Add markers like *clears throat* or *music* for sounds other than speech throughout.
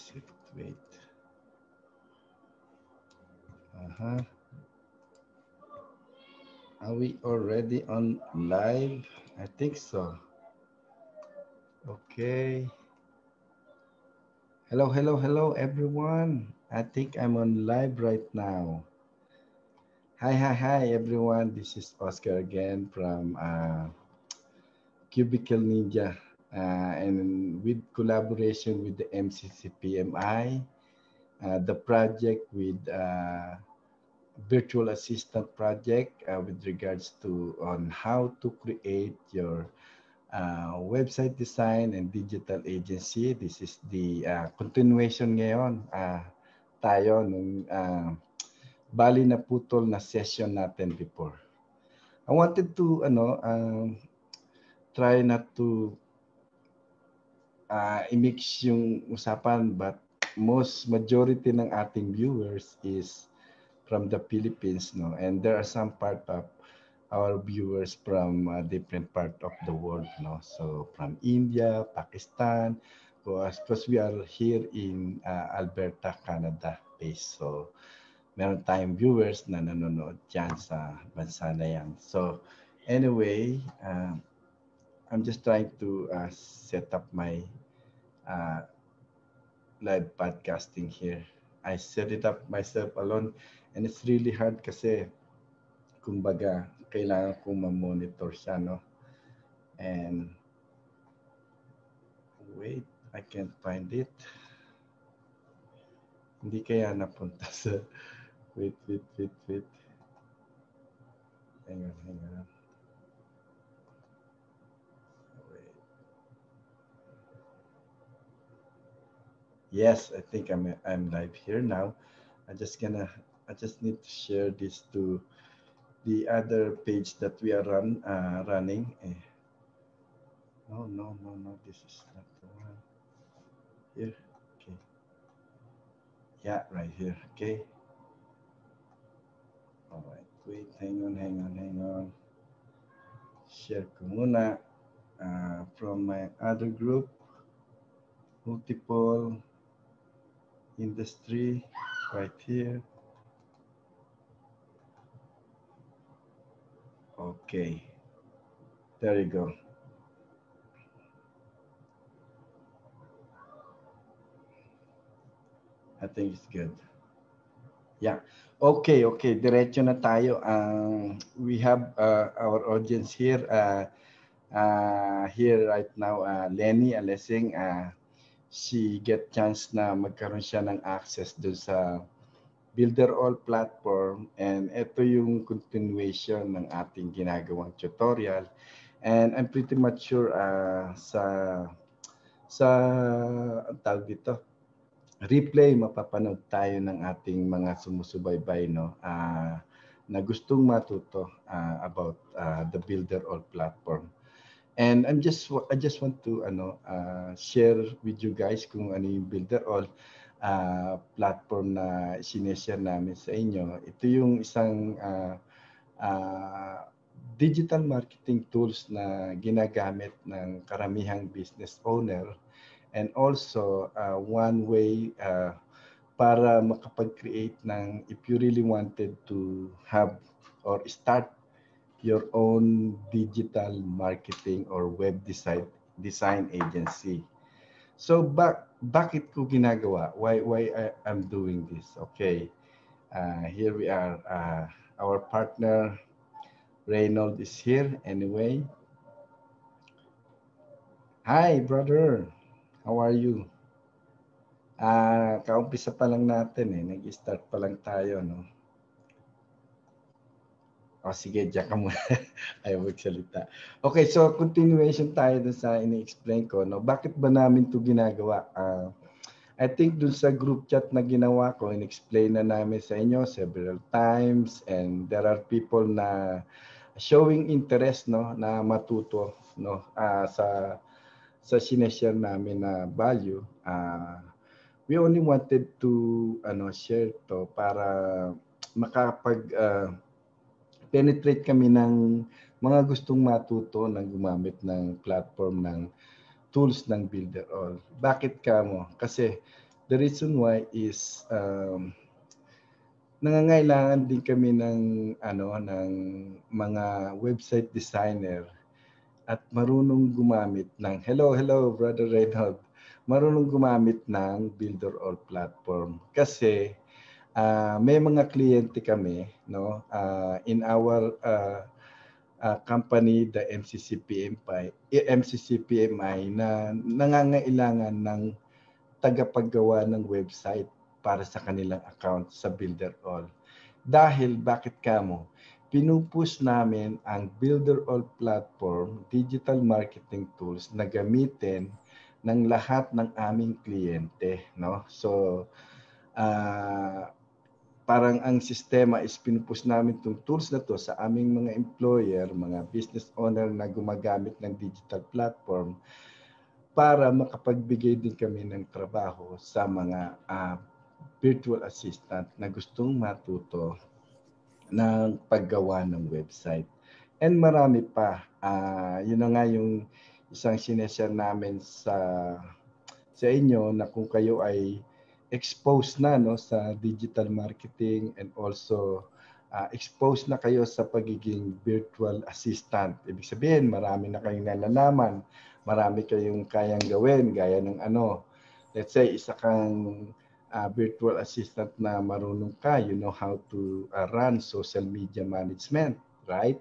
shift weight. Uh-huh. Are we already on live? I think so. Okay. Hello, hello, hello, everyone. I think I'm on live right now. Hi, hi, hi, everyone. This is Oscar again from uh, Cubicle Ninja. Uh, and with collaboration with the MCCPMI, uh, the project with uh, virtual assistant project uh, with regards to on how to create your uh, website design and digital agency. This is the uh, continuation ngayon uh, tayo nung bali na putol na session natin before. I wanted to ano um, try not to uh, i-mix yung usapan but most majority ng ating viewers is from the Philippines no and there are some part of our viewers from uh, different part of the world no so from India, Pakistan because we are here in uh, Alberta, Canada based. So meron tayong viewers na nanonood dyan sa bansa na yan. So anyway, uh, I'm just trying to uh, set up my uh, live podcasting here. I set it up myself alone and it's really hard kasi kumbaga kailangan kong ma-monitor siya no and wait I can't find it hindi kaya napunta sa *laughs* wait wait wait wait hang on hang on yes i think i'm i'm live here now i just gonna i just need to share this to the other page that we are run uh, running uh, no no no this is not the one here okay yeah right here okay all right wait hang on hang on hang on share uh, from my other group multiple industry right here. Okay, there you go. I think it's good. Yeah. Okay, okay. Diretso na tayo. Um, we have uh, our audience here. Uh, uh, here right now, uh, Lenny Alessing, uh, si get chance na magkaroon siya ng access doon sa Builder All platform and ito yung continuation ng ating ginagawang tutorial and I'm pretty much sure uh, sa sa tawag dito replay mapapanood tayo ng ating mga sumusubaybay no uh, na gustong matuto uh, about uh, the Builder All platform. And I'm just I just want to ano uh, share with you guys kung ano yung builder all uh, platform na sineshare namin sa inyo. Ito yung isang uh, uh, digital marketing tools na ginagamit ng karamihang business owner and also uh, one way uh, para makapag-create ng if you really wanted to have or start your own digital marketing or web design design agency. So bak bakit ko ginagawa? Why why I, I'm doing this? Okay. Uh, here we are. Uh, our partner Reynold is here anyway. Hi, brother. How are you? Ah, uh, kaumpisa pa lang natin eh. Nag-start pa lang tayo, no? O oh, sige, diyan ka muna. *laughs* Ayaw magsalita. Okay, so continuation tayo dun sa ini-explain ko. No? Bakit ba namin to ginagawa? Uh, I think dun sa group chat na ginawa ko, in-explain na namin sa inyo several times and there are people na showing interest no na matuto no uh, sa sa sineshare namin na value uh, we only wanted to ano share to para makapag uh, nag-penetrate kami ng mga gustong matuto ng gumamit ng platform ng tools ng Builder All. Bakit ka mo? Kasi the reason why is um, nangangailangan din kami ng ano ng mga website designer at marunong gumamit ng hello hello brother Reynold marunong gumamit ng Builder All platform kasi uh, may mga kliyente kami no uh, in our uh, uh, company the MCCPMI eh, MCCPMI na nangangailangan ng tagapaggawa ng website para sa kanilang account sa Builder All. Dahil bakit kamo? Pinupush namin ang Builder All platform, digital marketing tools na gamitin ng lahat ng aming kliyente, no? So uh, parang ang sistema is pinupus namin itong tools na to sa aming mga employer, mga business owner na gumagamit ng digital platform para makapagbigay din kami ng trabaho sa mga uh, virtual assistant na gustong matuto ng paggawa ng website. And marami pa. Uh, yun na nga yung isang sineshare namin sa sa inyo na kung kayo ay exposed na no sa digital marketing and also uh, exposed na kayo sa pagiging virtual assistant. Ibig sabihin, marami na kayong nalalaman, marami kayong kayang gawin gaya ng ano. Let's say isa kang uh, virtual assistant na marunong ka, you know how to uh, run social media management, right?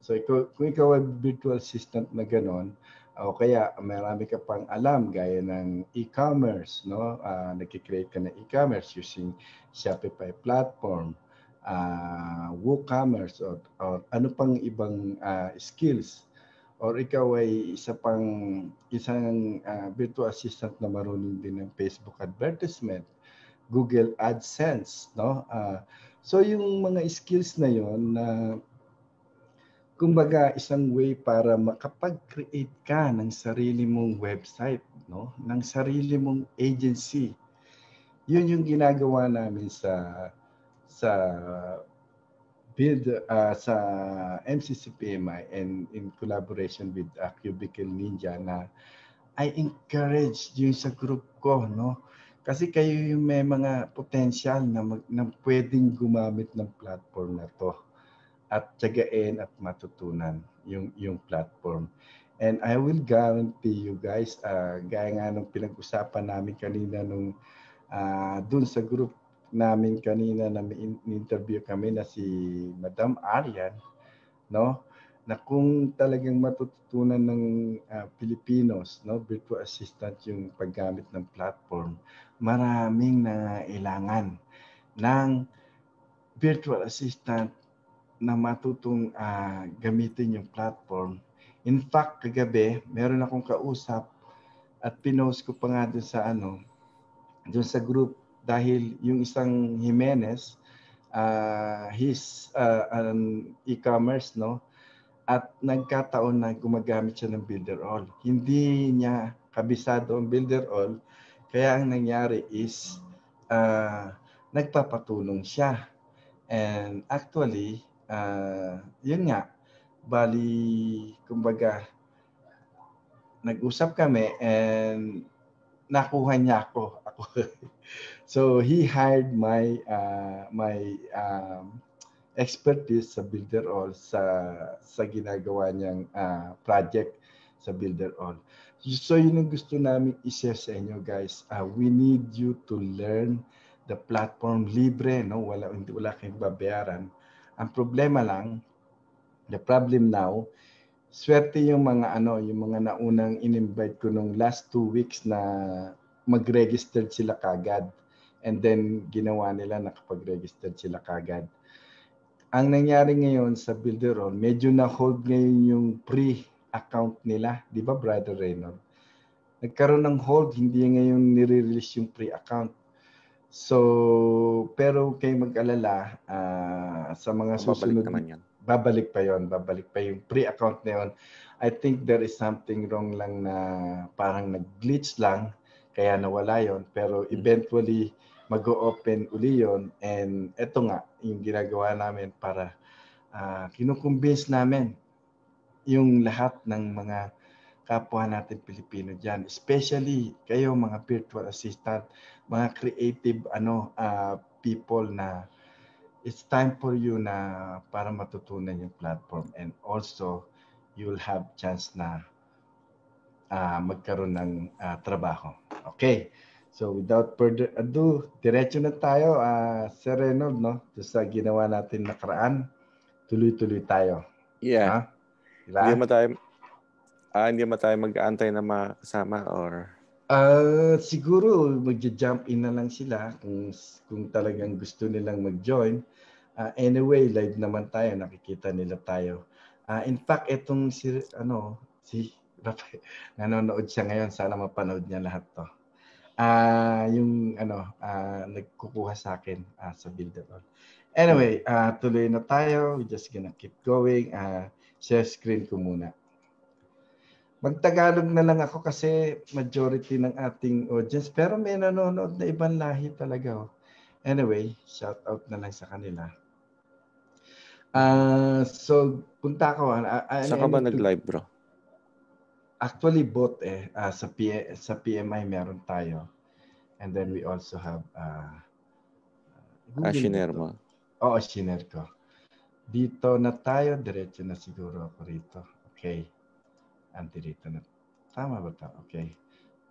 So ikaw, kung ikaw ay virtual assistant na ganon, o kaya marami ka pang alam gaya ng e-commerce, no? Uh, nagki-create ka ng e-commerce using Shopify platform, uh, WooCommerce or, or ano pang ibang uh, skills or ikaw ay isa pang isang uh, virtual assistant na marunong din ng Facebook advertisement, Google AdSense, no? Uh, so yung mga skills na yon na uh, kumbaga isang way para makapag-create ka ng sarili mong website, no? ng sarili mong agency. Yun yung ginagawa namin sa sa build uh, sa MCCPMI and in collaboration with uh, Cubicle Ninja na I encourage yung sa group ko no kasi kayo yung may mga potential na, mag, na pwedeng gumamit ng platform na to at tsagain at matutunan yung yung platform. And I will guarantee you guys, uh, gaya nga nung pinag-usapan namin kanina nung uh, dun sa group namin kanina na may interview kami na si Madam Arian, no? na kung talagang matututunan ng uh, Pilipinos, no, virtual assistant yung paggamit ng platform, maraming nangailangan ng virtual assistant na matutong uh, gamitin yung platform. In fact, kagabi, meron akong kausap at pinost ko pa nga doon sa ano, doon sa group dahil yung isang Jimenez, uh, ah, his uh, ah, um, e-commerce, no? At nagkataon na gumagamit siya ng Builder All. Hindi niya kabisado ang Builder All. Kaya ang nangyari is uh, nagpapatulong siya. And actually, uh, yun nga, bali, kumbaga, nag-usap kami and nakuha niya ako. ako. *laughs* so he hired my uh, my um, expertise sa builder all sa sa ginagawa niyang uh, project sa builder all. So yun ang gusto namin i-share sa inyo guys. Uh, we need you to learn the platform libre no wala hindi wala kayong babayaran ang problema lang, the problem now, swerte yung mga ano, yung mga naunang in-invite ko nung last two weeks na mag-registered sila kagad. And then ginawa nila nakapag-registered sila kagad. Ang nangyari ngayon sa Builderon, medyo na-hold ngayon yung pre-account nila. Di ba, Brother Reynolds? Nagkaroon ng hold, hindi ngayon nire-release yung pre-account So, pero kay mag-alala uh, sa mga babalik susunod naman yan. Babalik pa 'yon, babalik pa yung pre-account na 'yon. I think there is something wrong lang na parang nag-glitch lang kaya nawala 'yon, pero mm-hmm. eventually mag-open o uli 'yon and eto nga yung ginagawa namin para uh, ah, kinukumbins namin yung lahat ng mga kapwa natin Pilipino diyan especially kayo mga virtual assistant mga creative ano uh, people na it's time for you na para matutunan yung platform and also you'll have chance na uh, magkaroon ng uh, trabaho. Okay. So without further ado, diretso na tayo uh, Sir Renold no to sa ginawa natin nakaraan. Tuloy-tuloy tayo. Yeah. Huh? Hindi mo tayo ah, hindi mo tayo mag-aantay na makasama or Uh, siguro magja-jump in na lang sila kung kung talagang gusto nilang mag-join. Uh, anyway, live naman tayo, nakikita nila tayo. Uh, in fact, itong si ano si Rafael, *laughs* nanonood siya ngayon, sana mapanood niya lahat 'to. Ah, uh, yung ano, uh, nagkukuha sa akin uh, sa build all. Anyway, uh, tuloy na tayo. We just gonna keep going. Uh, share screen ko muna. Magtagalog na lang ako kasi majority ng ating audience. Pero may nanonood na ibang lahi talaga. Oh. Anyway, shout out na lang sa kanila. Uh, so, punta ako. Uh, Saan ba nag-live, bro? Actually, both eh. Uh, sa, P- sa PMI meron tayo. And then we also have... Uh, Google ah, shiner mo? Oo, shiner ko. Dito na tayo. Diretso na siguro ako rito. Okay anti na. Tama ba to? Okay.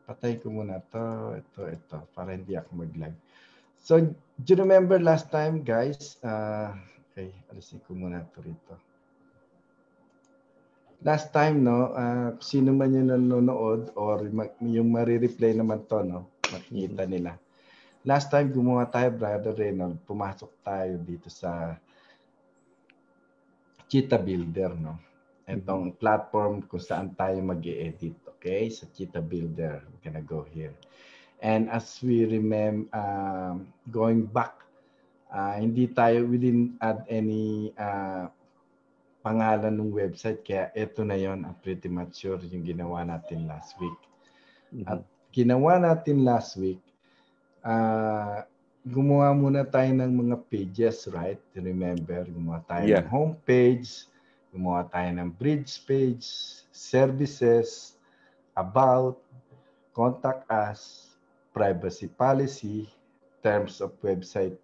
Patay ko muna ito, ito, ito, para hindi ako mag-lag. So, do you remember last time, guys? Uh, okay, alisin ko muna ito rito. Last time, no, uh, sino man yung nanonood or yung marireplay naman to, no, makikita mm-hmm. nila. Last time, gumawa tayo, Brother Reynolds, pumasok tayo dito sa Cheetah Builder, no? itong platform kung saan tayo mag edit Okay, sa Kita Builder. We're gonna go here. And as we remember, uh, going back, uh, hindi tayo, we didn't add any uh, pangalan ng website. Kaya ito na yon ang uh, pretty much sure yung ginawa natin last week. Mm-hmm. At ginawa natin last week, uh, gumawa muna tayo ng mga pages, right? Remember, gumawa tayo yeah. ng homepage, gumawa tayo ng bridge page, services, about, contact us, privacy policy, terms of website,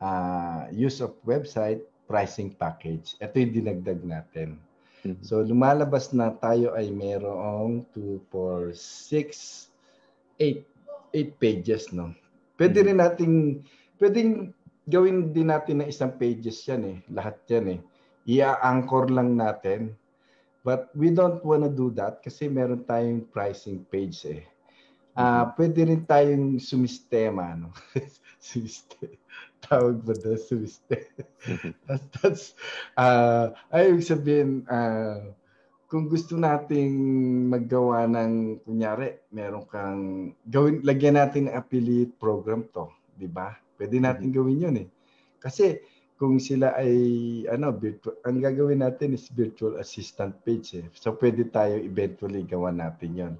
uh, use of website, pricing package. Ito yung dinagdag natin. Mm-hmm. So lumalabas na tayo ay mayroong 2, 4, 6, 8, 8 pages, no? Pwede mm-hmm. rin nating, pwedeng gawin din natin na isang pages yan eh. Lahat yan eh i-anchor lang natin. But we don't want to do that kasi meron tayong pricing page eh. Ah, uh, pwede rin tayong sumistema, no? *laughs* Sumiste. Tawag ba doon? Sumiste. Mm-hmm. *laughs* that's, that's, uh, ay, ibig sabihin, uh, kung gusto nating maggawa ng, kunyari, meron kang, gawin, lagyan natin ng affiliate program to, di ba? Pwede natin mm-hmm. gawin yun eh. Kasi, kung sila ay ano virtual ang gagawin natin is virtual assistant page eh. so pwede tayo eventually gawa natin yon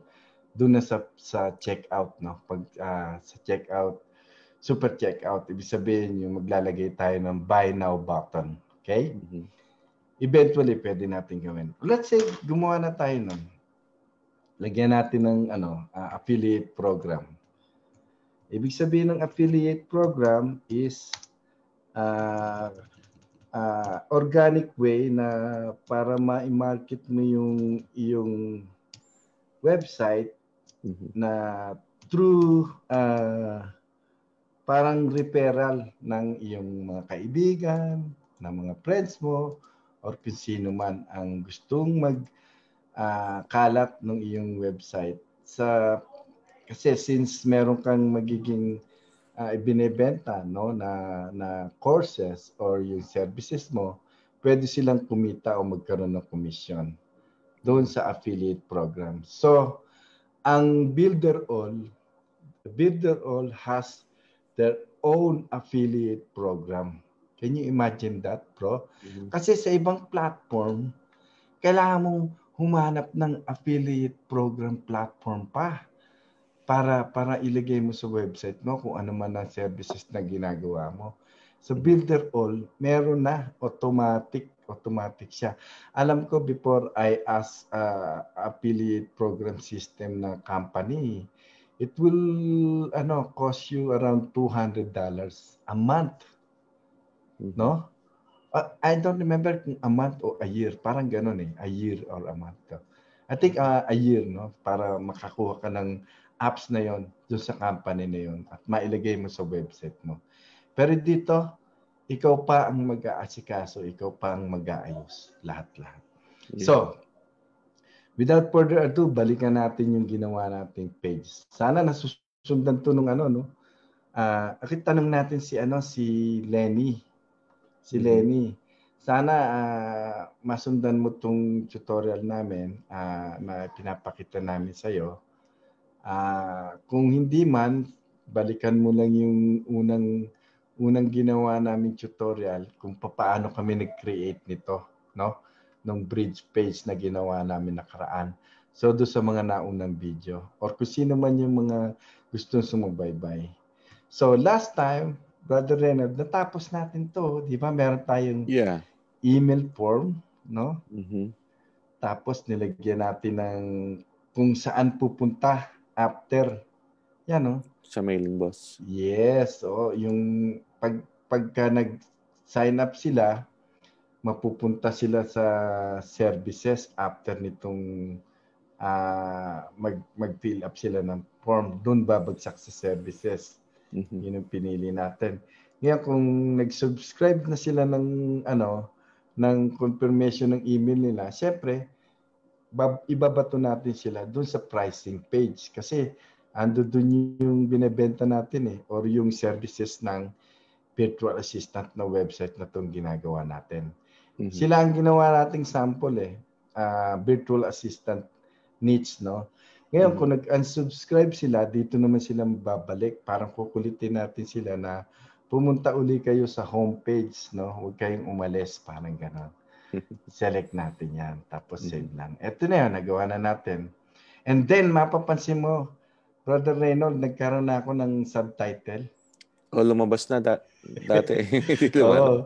doon na sa sa checkout no pag uh, sa checkout super checkout ibig sabihin yung maglalagay tayo ng buy now button okay mm-hmm. eventually pwede natin gawin let's say gumawa na tayo noon lagyan natin ng ano uh, affiliate program ibig sabihin ng affiliate program is uh, uh, organic way na para ma-market mo yung yung website mm-hmm. na through uh, parang referral ng iyong mga kaibigan, ng mga friends mo, or kung sino man ang gustong mag uh, kalat ng iyong website. Sa, kasi since meron kang magiging uh, ibinebenta no na na courses or yung services mo, pwede silang kumita o magkaroon ng commission doon sa affiliate program. So, ang builder all builder all has their own affiliate program. Can you imagine that, bro? Mm-hmm. Kasi sa ibang platform, kailangan mong humanap ng affiliate program platform pa para para ilagay mo sa website mo kung ano man ang services na ginagawa mo. So Builder All, meron na automatic automatic siya. Alam ko before I ask uh, affiliate program system na company, it will ano cost you around $200 a month. Mm-hmm. No? I don't remember kung a month or a year. Parang ganun eh. A year or a month. I think uh, a year, no? Para makakuha ka ng apps na yon doon sa company na yon at mailagay mo sa website mo. Pero dito, ikaw pa ang mag-aasikaso, ikaw pa ang mag-aayos, lahat-lahat. Yeah. So, without further ado, balikan natin yung ginawa nating page. Sana nasusundan to nung ano, no? Ah, uh, tanong natin si ano si Lenny. Si mm-hmm. Lenny. Sana uh, masundan mo tong tutorial namin uh, na pinapakita namin sa iyo Uh, kung hindi man, balikan mo lang yung unang unang ginawa naming tutorial kung paano kami nag-create nito, no? Nung bridge page na ginawa namin nakaraan. So do sa mga naunang video or kung sino man yung mga gusto sumubaybay. So last time, Brother Renard, natapos natin to, di ba? Meron tayong yeah. email form, no? Mm-hmm. Tapos nilagyan natin ng kung saan pupunta after. Yan, no? Oh. Sa mailing boss. Yes. Oh, yung pag, pagka nag-sign up sila, mapupunta sila sa services after nitong uh, mag, mag-fill up sila ng form. Doon babagsak sa services. Mm-hmm. Yun ang pinili natin. Ngayon, kung nag-subscribe na sila ng ano, ng confirmation ng email nila, syempre, ibabato natin sila doon sa pricing page kasi ando doon yung binebenta natin eh or yung services ng virtual assistant na website na itong ginagawa natin. Mm-hmm. Sila ang ginawa nating sample eh. Uh, virtual assistant niche, no? Ngayon, mm-hmm. kung nag-unsubscribe sila, dito naman sila babalik. Parang kukulitin natin sila na pumunta uli kayo sa homepage, no? Huwag kayong umalis, parang gano'n. *laughs* Select natin yan. Tapos mm-hmm. save lang. Ito na yun. Nagawa na natin. And then, mapapansin mo, Brother Reynold, nagkaroon na ako ng subtitle. O, oh, lumabas na da- dati. *laughs* *laughs* Oo. Oh,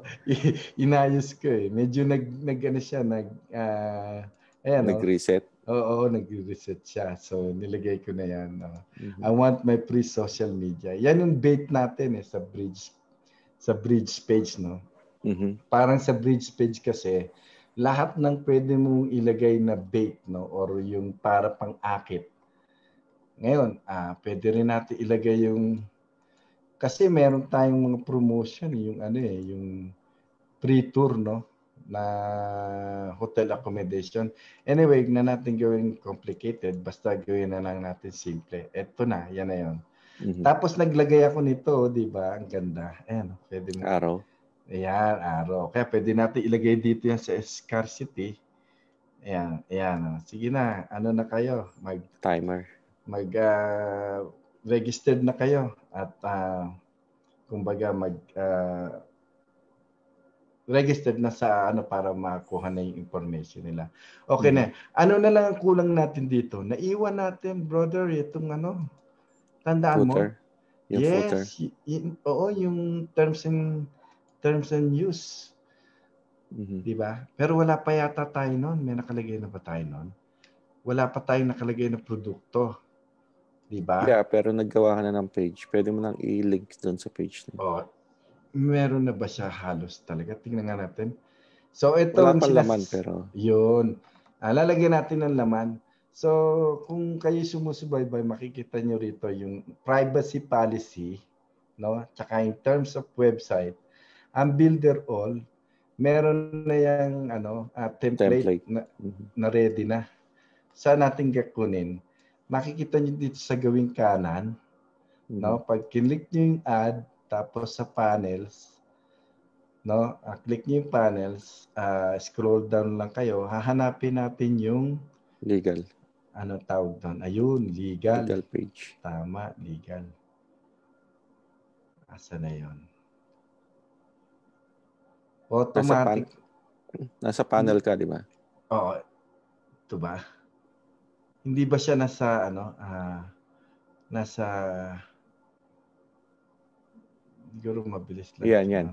inayos ko eh. Medyo nag, nag ano siya, nag, uh, ayan, oh. nag-reset. Oo, oh, oh, nag-reset siya. So, nilagay ko na yan. Oh. Mm-hmm. I want my free social media. Yan yung bait natin eh, sa bridge sa bridge page, no? Mm-hmm. Parang sa bridge page kasi, lahat ng pwede mong ilagay na bait no or yung para pang-akit. Ngayon, ah, pwede rin natin ilagay yung kasi meron tayong mga promotion yung ano eh, yung free tour no na hotel accommodation. Anyway, na natin gawin complicated, basta gawin na lang natin simple. Ito na, yan na 'yon. Mm-hmm. Tapos naglagay ako nito, 'di ba? Ang ganda. Ayan, pwede mo. Araw. Ayan, araw. Kaya pwede natin ilagay dito yan sa scarcity. Ayan, ayan. Sige na, ano na kayo? Mag, Timer. Mag, uh, registered na kayo. At, uh, kumbaga, mag, uh, registered na sa ano para makuha na yung information nila. Okay hmm. na. Mm-hmm. Ano na lang ang kulang natin dito? Naiwan natin, brother, itong ano, tandaan footer. mo? Yung yes, footer. Y- y- oo, yung terms and terms and use. Mm-hmm. 'Di ba? Pero wala pa yata tayo noon, may nakalagay na ba tayo noon? Wala pa tayong nakalagay na produkto. 'Di ba? Yeah, pero naggawa ka na ng page. Pwede mo nang i-link doon sa page na. Oh. Meron na ba siya halos talaga? Tingnan nga natin. So ito wala pa sila, laman pero 'yun. Ah, lalagyan natin ng laman. So, kung kayo sumusubaybay, makikita nyo rito yung privacy policy, no? Tsaka in terms of website, ang builder all, meron na yang ano, uh, template, template. Na, mm-hmm. na ready na. sa nating gakunin? Makikita niyo dito sa gawing kanan, mm-hmm. no? pag kinlik niyo yung add, tapos sa panels, no? Uh, click niyo yung panels, uh, scroll down lang kayo, hahanapin natin yung legal. Ano tawag doon? Ayun, legal. Legal page. Tama, legal. Asa na yon Automatic. Nasa, pan- nasa panel ka, di ba? Oo. Ito ba? Hindi ba siya nasa, ano, uh, nasa, siguro mabilis lang. Yan, yan.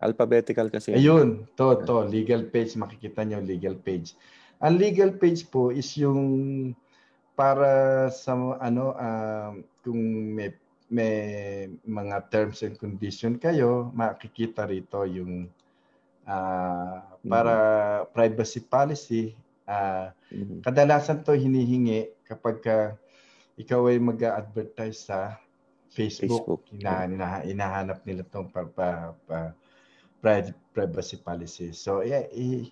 Alphabetical kasi. Ayun, to, to, legal page. Makikita niyo legal page. Ang legal page po is yung para sa ano uh, kung may may mga terms and condition kayo, makikita rito yung uh, para mm-hmm. privacy policy. Uh, mm-hmm. Kadalasan to hinihingi kapag uh, ikaw ay mag-advertise sa Facebook, Facebook. Ina, ina, inahanap nila tong pa, pa, pa, privacy policy. So, yeah, i,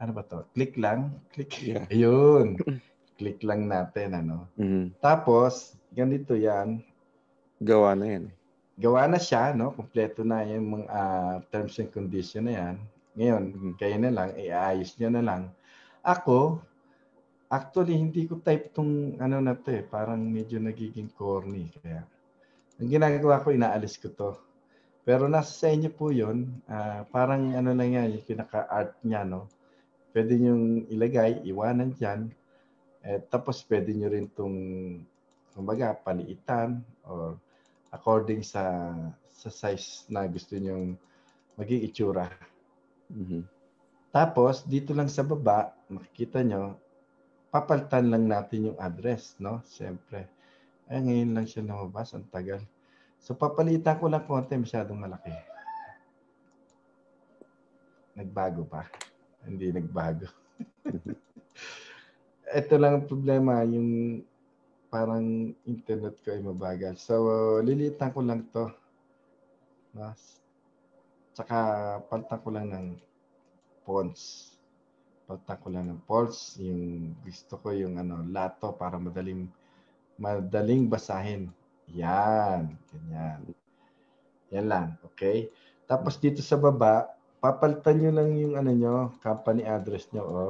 ano ba to? Click lang. Click. Yeah. *laughs* Ayun. *laughs* Click lang natin. Ano? Mm-hmm. Tapos, ganito yan. Gawa na yan. Eh gawa na siya, no? Kompleto na yung mga uh, terms and condition na yan. Ngayon, kaya na lang, iaayos niya na lang. Ako, actually, hindi ko type tong ano na to eh. Parang medyo nagiging corny. Kaya, ang ginagawa ko, inaalis ko to. Pero nasa sa inyo po 'yon, uh, ah, parang ano lang yan, yung pinaka-art niya, no? Pwede nyo ilagay, iwanan diyan. Eh, tapos pwede nyo rin tong kumbaga, paliitan or according sa sa size na gusto niyo maging itsura. Mm-hmm. Tapos, dito lang sa baba, makikita nyo, papalitan lang natin yung address, no? Siyempre. Ay, ngayon lang siya lumabas. Ang tagal. So, papalitan ko lang konti. Masyadong malaki. Nagbago pa. Hindi nagbago. Mm-hmm. *laughs* Ito lang ang problema. Yung parang internet ko ay mabagal. So, uh, lilitan ko lang to. Mas. Tsaka palitan ko lang ng fonts. Palitan ko lang ng fonts. Yung gusto ko yung ano, lato para madaling madaling basahin. Yan. Ganyan. Yan lang. Okay? Tapos dito sa baba, papalitan nyo lang yung ano nyo, company address nyo or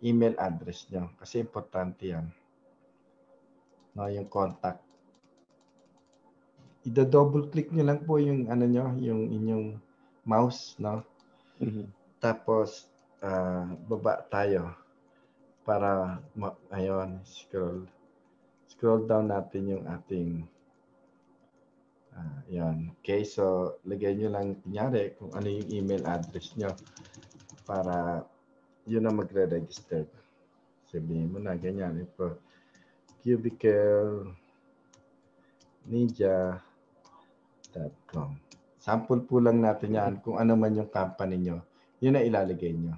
email address nyo. Kasi importante yan no, yung contact. Ida-double click niyo lang po yung ano niyo, yung inyong mouse, no? Mm-hmm. Tapos uh, baba tayo para ma- ayun, scroll scroll down natin yung ating uh, ah, yan. Okay, so lagay nyo lang kunyari kung ano yung email address nyo para yun ang magre-register. Sabihin mo na, ganyan. Ito, cubicleninja.com. Sample po lang natin yan mm-hmm. kung ano man yung company nyo. Yun na ilalagay nyo.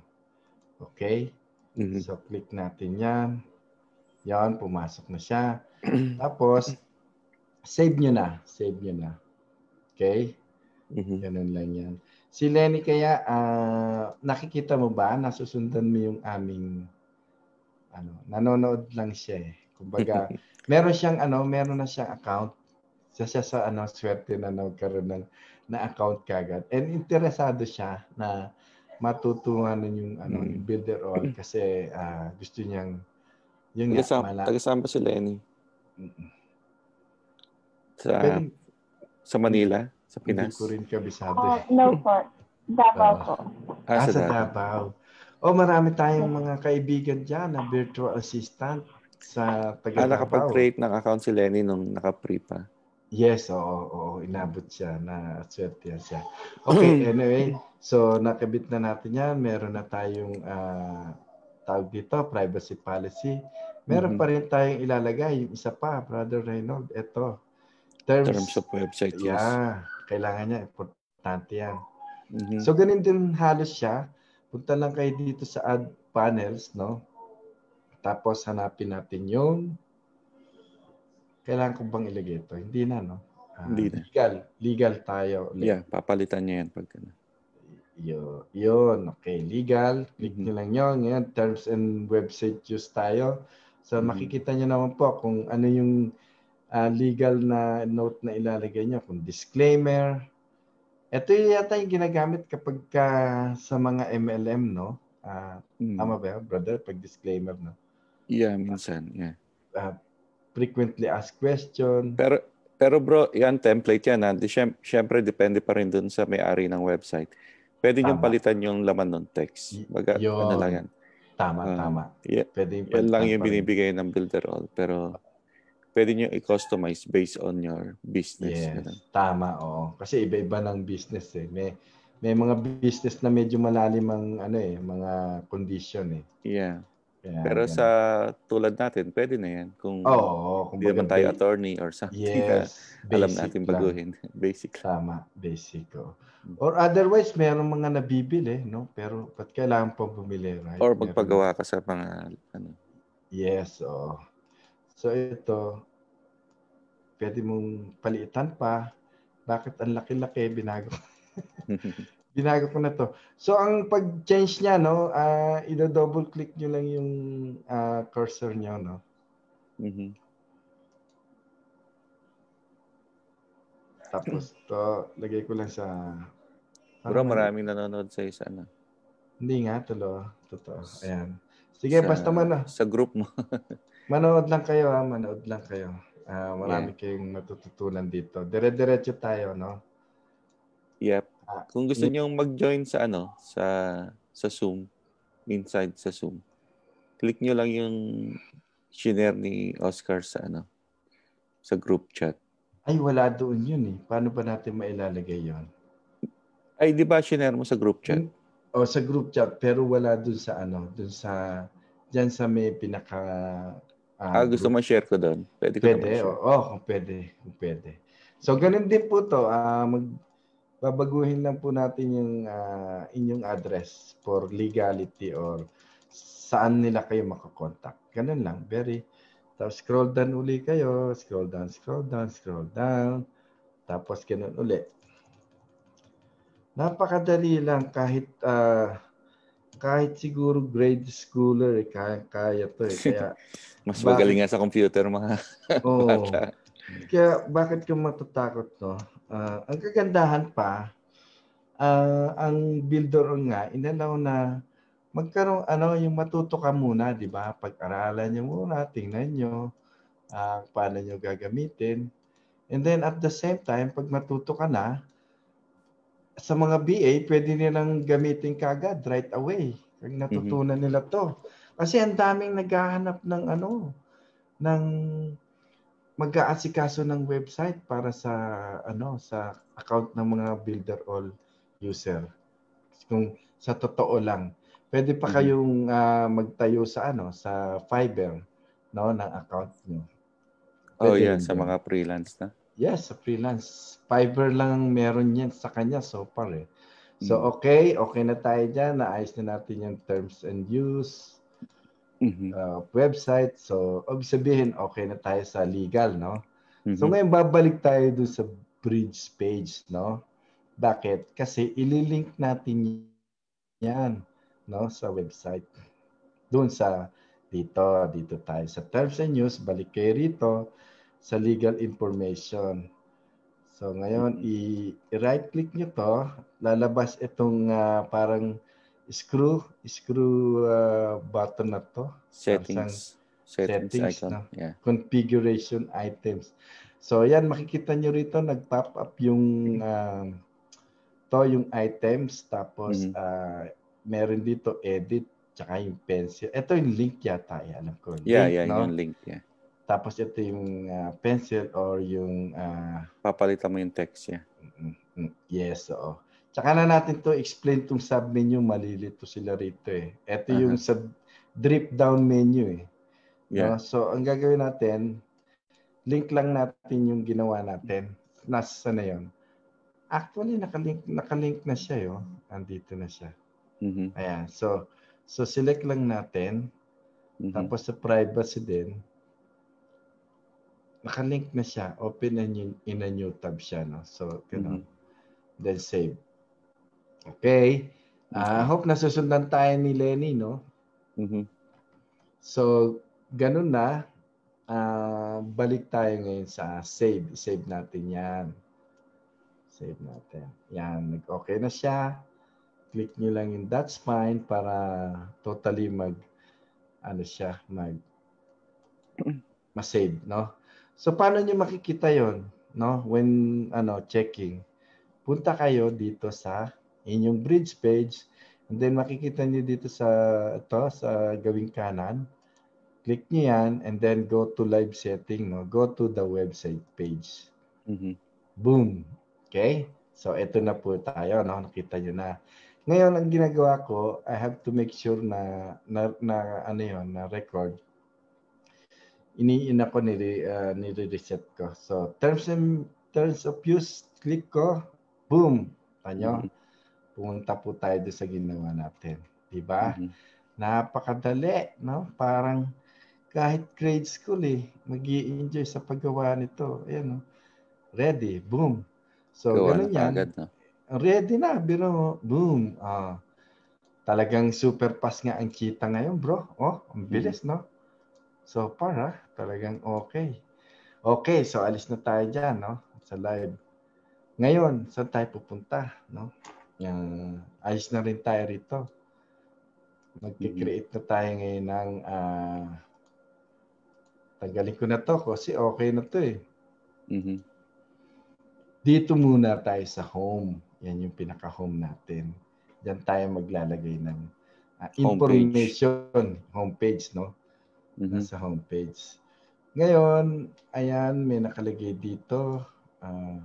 Okay? Mm-hmm. So, click natin yan. Yan, pumasok na siya. *clears throat* Tapos, save nyo na. Save nyo na. Okay? Mm-hmm. Ganun lang yan. Si Lenny kaya, uh, nakikita mo ba? Nasusundan mo yung aming ano, nanonood lang siya eh. Kumbaga, *laughs* meron siyang ano, meron na siyang account. Siya siya sa ano, swerte na nagkaroon ng na account kagad. And interesado siya na matutungan yung ano, hmm. yung builder all *clears throat* kasi uh, gusto niyang yung Tagasama, nga, mala- tagasama si Lenny. Sa Pero, sa Manila, sa Pinas. Hindi ko rin kabisado. Uh, no po. Davao ah. po. Ah, sa Davao. Oh, marami tayong mga kaibigan diyan na virtual assistant sa Tagaytay. Ah, nakapag-create ng account si Lenny nung naka-pre pa. Yes, oo, oo. Inabot siya na swerte siya. Okay, *clears throat* anyway. So, nakabit na natin yan. Meron na tayong uh, tawag dito, privacy policy. Meron mm-hmm. pa rin tayong ilalagay. Yung isa pa, Brother Reynold, ito. Terms, terms of website yeah, use. kailangan niya. Importante yan. Mm-hmm. So, ganun din halos siya. Punta lang kayo dito sa ad panels, no? Tapos hanapin natin yung kailangan ko bang ilagay ito? Hindi na, no? Uh, Hindi na. Legal. Legal tayo. Ulit. Yeah, papalitan niya yan pagka ano. na. Yun, Okay, legal. Click mm-hmm. niyo lang yun. Ngayon, terms and website use tayo. So, mm-hmm. makikita niyo naman po kung ano yung uh, legal na note na ilalagay niyo. Kung disclaimer. Ito yung yata yung ginagamit kapag ka sa mga MLM, no? Uh, mm-hmm. Tama ba, brother? Pag disclaimer, no? Yeah, minsan. Yeah. Uh, frequently asked question. Pero pero bro, yan template yan. Ah. Di, syempre, depende pa rin dun sa may-ari ng website. Pwede niyong palitan yung laman ng text. Baga, yung, ano lang yan. Tama, uh, tama. Yeah, pwede yung yan lang yung binibigay ng builder all. Pero pwede niyo i-customize based on your business. Yes, ganun. tama. Oo. Kasi iba-iba ng business eh. May, may mga business na medyo malalim ang ano eh, mga condition eh. Yeah. Pero yeah. sa tulad natin, pwede na yan. Kung oh, hindi naman tayo ba- attorney or something yes, na *laughs* alam natin baguhin. *laughs* basic. Tama, basic. Oh. Or otherwise, mayroong mga nabibili, no? Pero ba't kailangan pa bumili, right? Or magpagawa ka sa mga, ano? Yes, oh. So ito, pwede mong palitan pa. Bakit ang laki-laki binago? *laughs* Binago ko na to. So ang pag-change niya no, uh, i-double click niyo lang yung uh, cursor niyo no. Mm-hmm. Tapos to, lagay ko lang sa Bro, maraming nanonood sa isa ano. na. Hindi nga, tulo. Totoo. Ayan. Sige, sa, basta man. Sa group mo. *laughs* manood lang kayo, ha? manood lang kayo. Uh, marami yeah. kayong matututunan dito. Dire-diretso tayo, no? Yep. Kung gusto niyo mag-join sa ano, sa sa Zoom, inside sa Zoom, click niyo lang yung share ni Oscar sa ano, sa group chat. Ay, wala doon yun eh. Paano ba natin mailalagay yon? Ay, di ba share mo sa group chat? O, hmm. oh, sa group chat. Pero wala doon sa ano, doon sa, diyan sa may pinaka... Uh, ah, gusto group. mo share ko doon? Pwede ko pwede, naman oh, oh, pwede. Pwede. So, ganun din po to. Uh, mag, babaguhin lang po natin yung uh, inyong address for legality or saan nila kayo makakontakt. Ganun lang. Very. Tapos scroll down uli kayo. Scroll down, scroll down, scroll down. Tapos ganun uli. Napakadali lang kahit uh, kahit siguro grade schooler, eh, kaya, kaya to eh. Kaya, *laughs* Mas magaling nga sa computer mga oh, Kaya bakit ka matatakot no? Uh, ang kagandahan pa, uh, ang builder nga, inalaw na magkaroon, ano, yung matuto ka muna, di ba? Pag-aralan nyo muna, tingnan nyo uh, paano nyo gagamitin. And then at the same time, pag matuto ka na, sa mga BA, pwede nilang gamitin kagad right away. Pag mhm. natutunan mm-hmm. nila to. Kasi ang daming naghahanap ng ano, ng mag-aasikaso ng website para sa ano sa account ng mga builder all user. Kung sa totoo lang, pwede pa mm-hmm. kayong uh, magtayo sa ano sa Fiverr no ng account niyo. oh, yeah, sa mga freelance na. Yes, sa freelance. Fiverr lang meron yan sa kanya so far eh. So mm. okay, okay na tayo diyan. Naayos na natin yung terms and use mm-hmm. uh, website. So, ibig sabihin, okay na tayo sa legal, no? Mm-hmm. So, ngayon babalik tayo dun sa bridge page, no? Bakit? Kasi ililink natin yan, no? Sa website. Doon sa dito, dito tayo sa terms and news, balik kayo rito sa legal information. So ngayon, mm-hmm. i-right click nyo to, lalabas itong uh, parang screw screw uh, button na to. Settings. Settings, settings icon. No? Yeah. Configuration items. So yan makikita nyo rito nag-pop up yung uh, to yung items tapos mm-hmm. uh, meron dito edit tsaka yung pencil. Ito yung link yata, yan eh, alam ko. Link, yeah, yeah, no? yung link, yeah. Tapos ito yung uh, pencil or yung uh, papalitan mo yung text, yeah. Mm-mm. Mm, yes, oo. Tsaka na natin to explain tong sub menu, malilito sila rito eh. Ito uh-huh. yung sub drip down menu eh. Yeah. No? So ang gagawin natin, link lang natin yung ginawa natin. Nasa na yon? Actually, nakalink, nakalink na siya yo. Andito na siya. Mm-hmm. Ayan. So, so select lang natin. Mm-hmm. Tapos sa privacy din, nakalink na siya. Open na in, a new tab siya. No? So, you mm-hmm. then save. Okay. I uh, ah, mm-hmm. hope nasusundan tayo ni Lenny, no? Mm-hmm. So, ganun na. Uh, balik tayo ngayon sa save. Save natin yan. Save natin. Yan, nag-okay na siya. Click nyo lang yung that's fine para totally mag, ano siya, mag, *clears throat* masave, no? So, paano nyo makikita yon no? When, ano, checking. Punta kayo dito sa inyong bridge page. And then makikita niyo dito sa to sa gawing kanan. Click nyo yan and then go to live setting. No? Go to the website page. Mm-hmm. Boom. Okay? So ito na po tayo. No? Nakita niyo na. Ngayon, ang ginagawa ko, I have to make sure na, na, na ano yun, na record. Iniina ko, nire, uh, nire-reset ko. So, terms and terms of use, click ko, boom, tanyo. Mm-hmm pumunta po tayo sa ginawa natin. Di ba? Mm-hmm. Napakadali, no? Parang kahit grade school eh, mag enjoy sa paggawa nito. Ayan, no? Ready, boom. So, Gawa ganun yan. Agad, no? Ready na, biro, boom. Ah, talagang super pass nga ang kita ngayon, bro. Oh, ang mm-hmm. bilis, mm-hmm. no? So far, ha? Ah, talagang okay. Okay, so alis na tayo dyan, no? Sa live. Ngayon, saan tayo pupunta, no? Uh, ayos na rin tayo rito. Magkikreate na tayo ngayon ng uh, tanggalin ko na to kasi okay na to eh. Mm-hmm. Dito muna tayo sa home. Yan yung pinaka-home natin. Diyan tayo maglalagay ng uh, information homepage, no? Mm-hmm. Sa homepage. Ngayon, ayan, may nakalagay dito. Uh,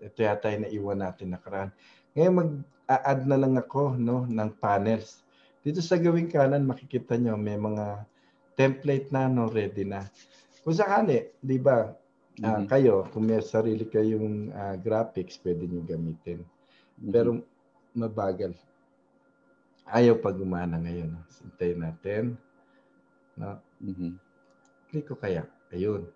ito yata yung naiwan natin nakaraan. Ngayon mag-add na lang ako no, ng panels. Dito sa gawing kanan makikita nyo may mga template na no, ready na. Kung sakali, di ba, ah, mm-hmm. uh, kayo, kung may sarili kayong uh, graphics, pwede nyo gamitin. Mm-hmm. Pero mabagal. Ayaw pa gumana ngayon. Sintayin natin. No? Mm-hmm. Click ko kaya. Ayun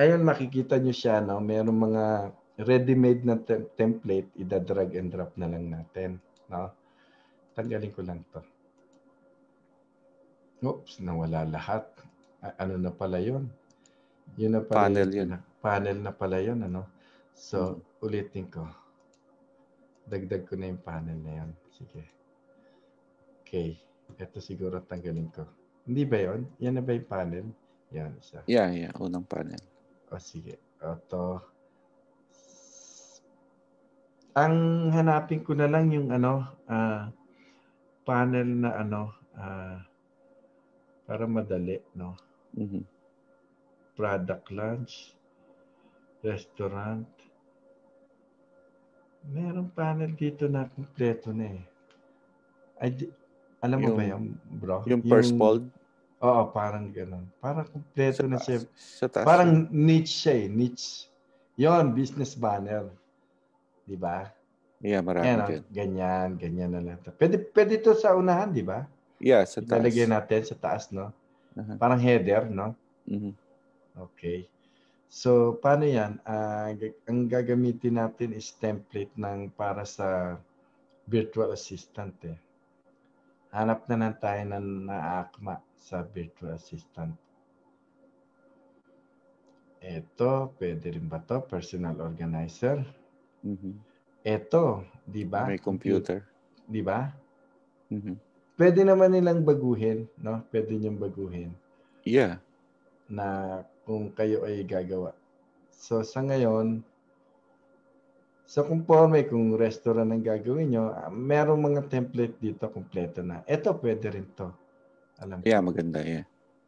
ayun makikita nyo siya no meron mga ready-made na te- template, ida-drag and drop na lang natin. No? Tanggalin ko lang to. Oops, nawala lahat. A- ano na pala yun? Yun na pala panel yun. yun. Panel na pala yun. Ano? So, hmm ulitin ko. Dagdag ko na yung panel na yun. Sige. Okay. Ito siguro tanggalin ko. Hindi ba yon Yan na ba yung panel? Yan, isa. Yeah, yeah. Unang panel. O, sige. O, to. Ang hanapin ko na lang yung ano, uh, panel na ano, uh, para madali, no? Mm-hmm. Product launch, restaurant. Meron panel dito na kumpleto na eh. I, alam mo ba yung bro? Yung, first fold? Oo, parang gano'n. Parang kumpleto na siya. Sa taas, parang niche eh, niche. yon eh, business banner. 'Di ba? Yeah, marami Ayan, din. Ganyan, ganyan na lang. Pwede, pwede to sa unahan, di ba? Yeah, sa taas. Ilalagay natin sa taas, no? Uh-huh. Parang header, no? Mm-hmm. Okay. So, paano yan? Uh, ang gagamitin natin is template ng para sa virtual assistant. Eh. Hanap na lang tayo ng naakma sa virtual assistant. Ito, pwede rin ba to Personal organizer. Mm-hmm. Ito, di ba? May computer. Di ba? Mm-hmm. Pwede naman nilang baguhin, no? Pwede niyang baguhin. Yeah. Na kung kayo ay gagawa. So sa ngayon, sa so, conforme may kung restaurant ang gagawin nyo, ah, merong mga template dito kompleto na. Ito pwede rin to. Alam yeah, ko. maganda. Yeah.